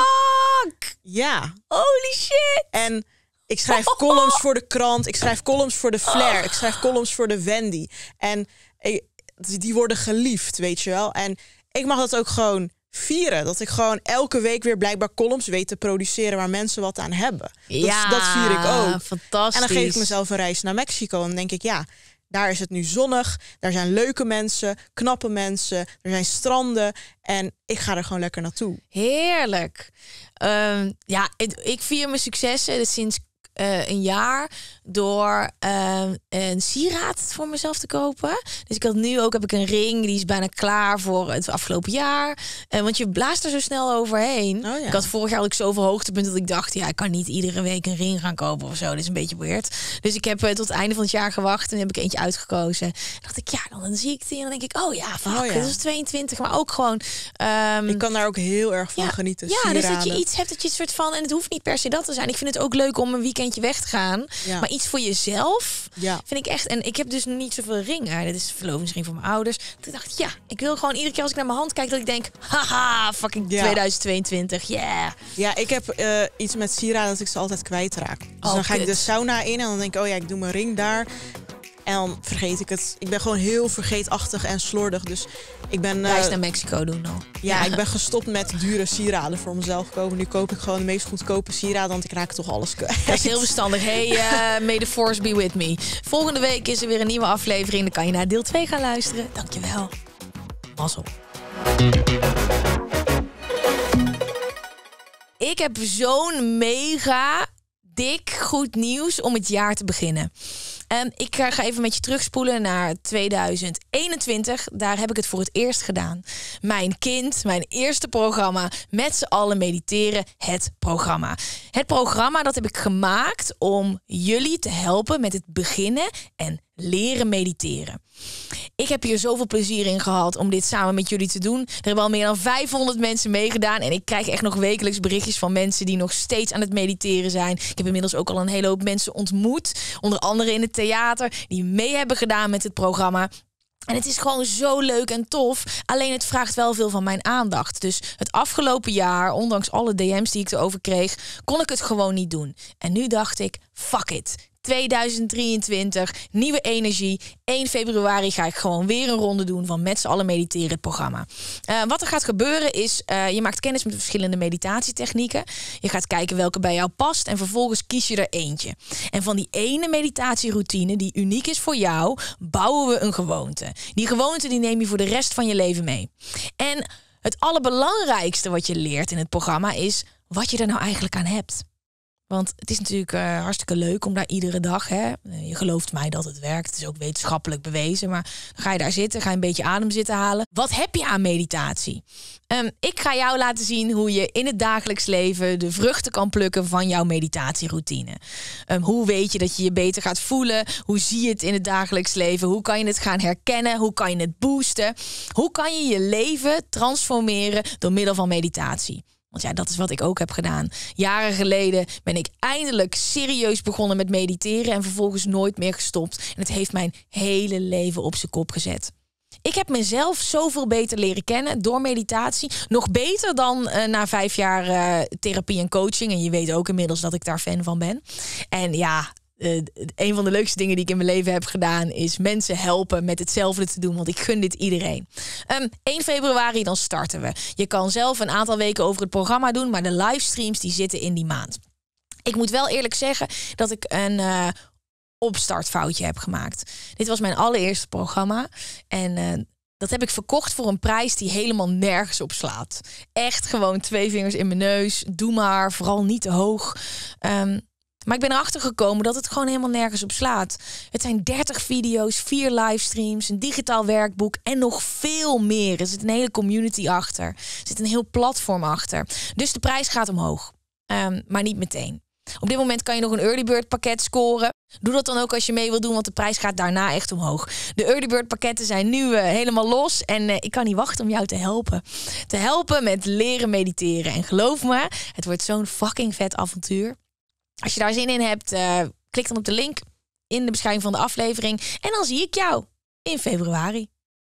Ja. Holy shit! En ik schrijf columns voor de krant. Ik schrijf columns voor de Flair. Ah. Ik schrijf columns voor de Wendy. En eh, die worden geliefd, weet je wel. En ik mag dat ook gewoon vieren. Dat ik gewoon elke week weer blijkbaar columns weet te produceren waar mensen wat aan hebben. Dat, ja, dat vier ik ook. Fantastisch. En dan geef ik mezelf een reis naar Mexico. En dan denk ik, ja, daar is het nu zonnig. Daar zijn leuke mensen, knappe mensen. Er zijn stranden. En ik ga er gewoon lekker naartoe. Heerlijk. Ehm, ja, ik, ik vier mijn successen sinds uh, een jaar door ehm, een sieraad voor mezelf te kopen. Dus ik had nu ook heb ik een ring, die is bijna klaar voor het afgelopen jaar. En want je blaast er zo snel overheen. Oh ik had vorig jaar ook zoveel hoogtepunten dat ik dacht, ja, ik kan niet iedere week een ring gaan kopen of zo. Dat is een beetje weird. Dus ik heb eh, tot het einde van het jaar gewacht en heb ik eentje uitgekozen. dacht ik, ja, dan, zie ik die en dan denk ik, oh ja, fuck, oh dat is 22, maar ook gewoon. Um, ik kan daar ook heel erg van genieten. Ja, dus dat je iets hebt dat je soort van en het hoeft niet per se dat te zijn. Ik vind het ook leuk om een weekendje weg te gaan, maar iets voor jezelf. Ja. Vind ik echt. En ik heb dus niet zoveel ringen. Dat is de verlovingsring van mijn ouders. Toen dacht ik, ja, ik wil gewoon iedere keer als ik naar mijn hand kijk, dat ik denk, haha, fucking 2022, Ja. Ja, ik heb eh, iets met sieraden dat ik ze altijd kwijtraak. Dus oh, dan ga ik de sauna in en dan denk ik, oh ja, ik doe mijn ring daar. En dan vergeet ik het. Ik ben gewoon heel vergeetachtig en slordig. Dus ik ben. Uh, naar Mexico doen al. Ja, ik ben gestopt met dure sieraden voor mezelf kopen. Nu koop ik gewoon de meest goedkope sieraden, want ik raak toch alles Dat is heel verstandig. Hey, uh, may the force be with me. Volgende week is er weer een nieuwe aflevering. Dan kan je naar deel 2 gaan luisteren. Dankjewel. Mazzel. Ik heb zo'n mega dik goed nieuws om het jaar te beginnen. Um, ik ga, even met je terugspoelen naar 2021. Daar heb ik het voor het eerst gedaan. Mijn kind, mijn eerste programma, met z'n allen mediteren, het programma. Het programma dat heb ik gemaakt om jullie te helpen met het beginnen en leren mediteren. Ik heb hier zoveel plezier in gehad om dit samen met jullie te doen. Er hebben al meer dan 500 mensen meegedaan. En ik krijg echt nog wekelijks berichtjes van mensen die nog steeds aan het mediteren zijn. Ik heb inmiddels ook al een hele hoop mensen ontmoet. Onder andere in het theater, die mee hebben gedaan met het programma. En het is gewoon zo leuk en tof. Alleen het vraagt wel veel van mijn aandacht. Dus het afgelopen jaar, ondanks alle DM's die ik erover kreeg, kon ik het gewoon niet doen. En nu dacht ik, fuck it. 2023, nieuwe energie. 1 februari ga ik gewoon weer een ronde doen van met z'n allen mediteren het programma. Eh, wat er gaat gebeuren is, eh, je maakt kennis met verschillende meditatietechnieken. Je gaat kijken welke bij jou past en vervolgens kies je er eentje. En van die ene meditatieroutine die uniek is voor jou, bouwen we een gewoonte. Die gewoonte die neem je voor de rest van je leven mee. En het allerbelangrijkste wat je leert in het programma is wat je er nou eigenlijk aan hebt. Want het is natuurlijk eh, hartstikke leuk om daar iedere dag, hè, eh, je gelooft mij dat het werkt, het is ook wetenschappelijk bewezen, maar dan ga je daar zitten, ga je een beetje adem zitten halen. Wat heb je aan meditatie? Ehm, ik ga jou laten zien hoe je in het dagelijks leven de vruchten kan plukken van jouw meditatieroutine. Ehm, hoe weet je dat je je beter gaat voelen? Hoe zie je het in het dagelijks leven? Hoe kan je het gaan herkennen? Hoe kan je het boosten? Hoe kan je je leven transformeren door middel van meditatie? Want ja, dat is wat ik ook heb gedaan. Jaren geleden ben ik eindelijk serieus begonnen met mediteren en vervolgens nooit meer gestopt. En het heeft mijn hele leven op zijn kop gezet. Ik heb mezelf zoveel beter leren kennen door meditatie. Nog beter dan eh, na vijf jaar eh, therapie en coaching. En je weet ook inmiddels dat ik daar fan van ben. En ja, eh, een van de leukste dingen die ik in mijn leven heb gedaan is mensen helpen met hetzelfde te doen, want ik gun dit iedereen. Um, ehm, 1 februari dan starten we. Je kan zelf een aantal weken over het programma doen, maar de livestreams die zitten in die maand. Ik moet wel eerlijk zeggen dat ik een eh, opstartfoutje heb gemaakt. Dit was mijn allereerste programma en eh, dat heb ik verkocht voor een prijs die helemaal nergens op slaat. Echt gewoon twee vingers in mijn neus. Doe maar, vooral niet te hoog. Ehm, maar ik ben erachter gekomen dat het gewoon helemaal nergens op slaat. Het zijn 30 video's, vier livestreams, een digitaal werkboek en nog veel meer. Er zit een hele community achter. Er zit een heel platform achter. Dus de prijs gaat omhoog. Ehm, maar niet meteen. Op dit moment kan je nog een early bird pakket scoren. Doe dat dan ook als je mee wilt doen, want de prijs gaat daarna echt omhoog. De early bird pakketten zijn nu eh, helemaal los en eh, ik kan niet wachten om jou te helpen. Te helpen met leren mediteren. En geloof me, het wordt zo'n fucking vet avontuur. Als je daar zin in hebt, eh, klik dan op de link in de beschrijving van de aflevering. En dan zie ik jou in februari.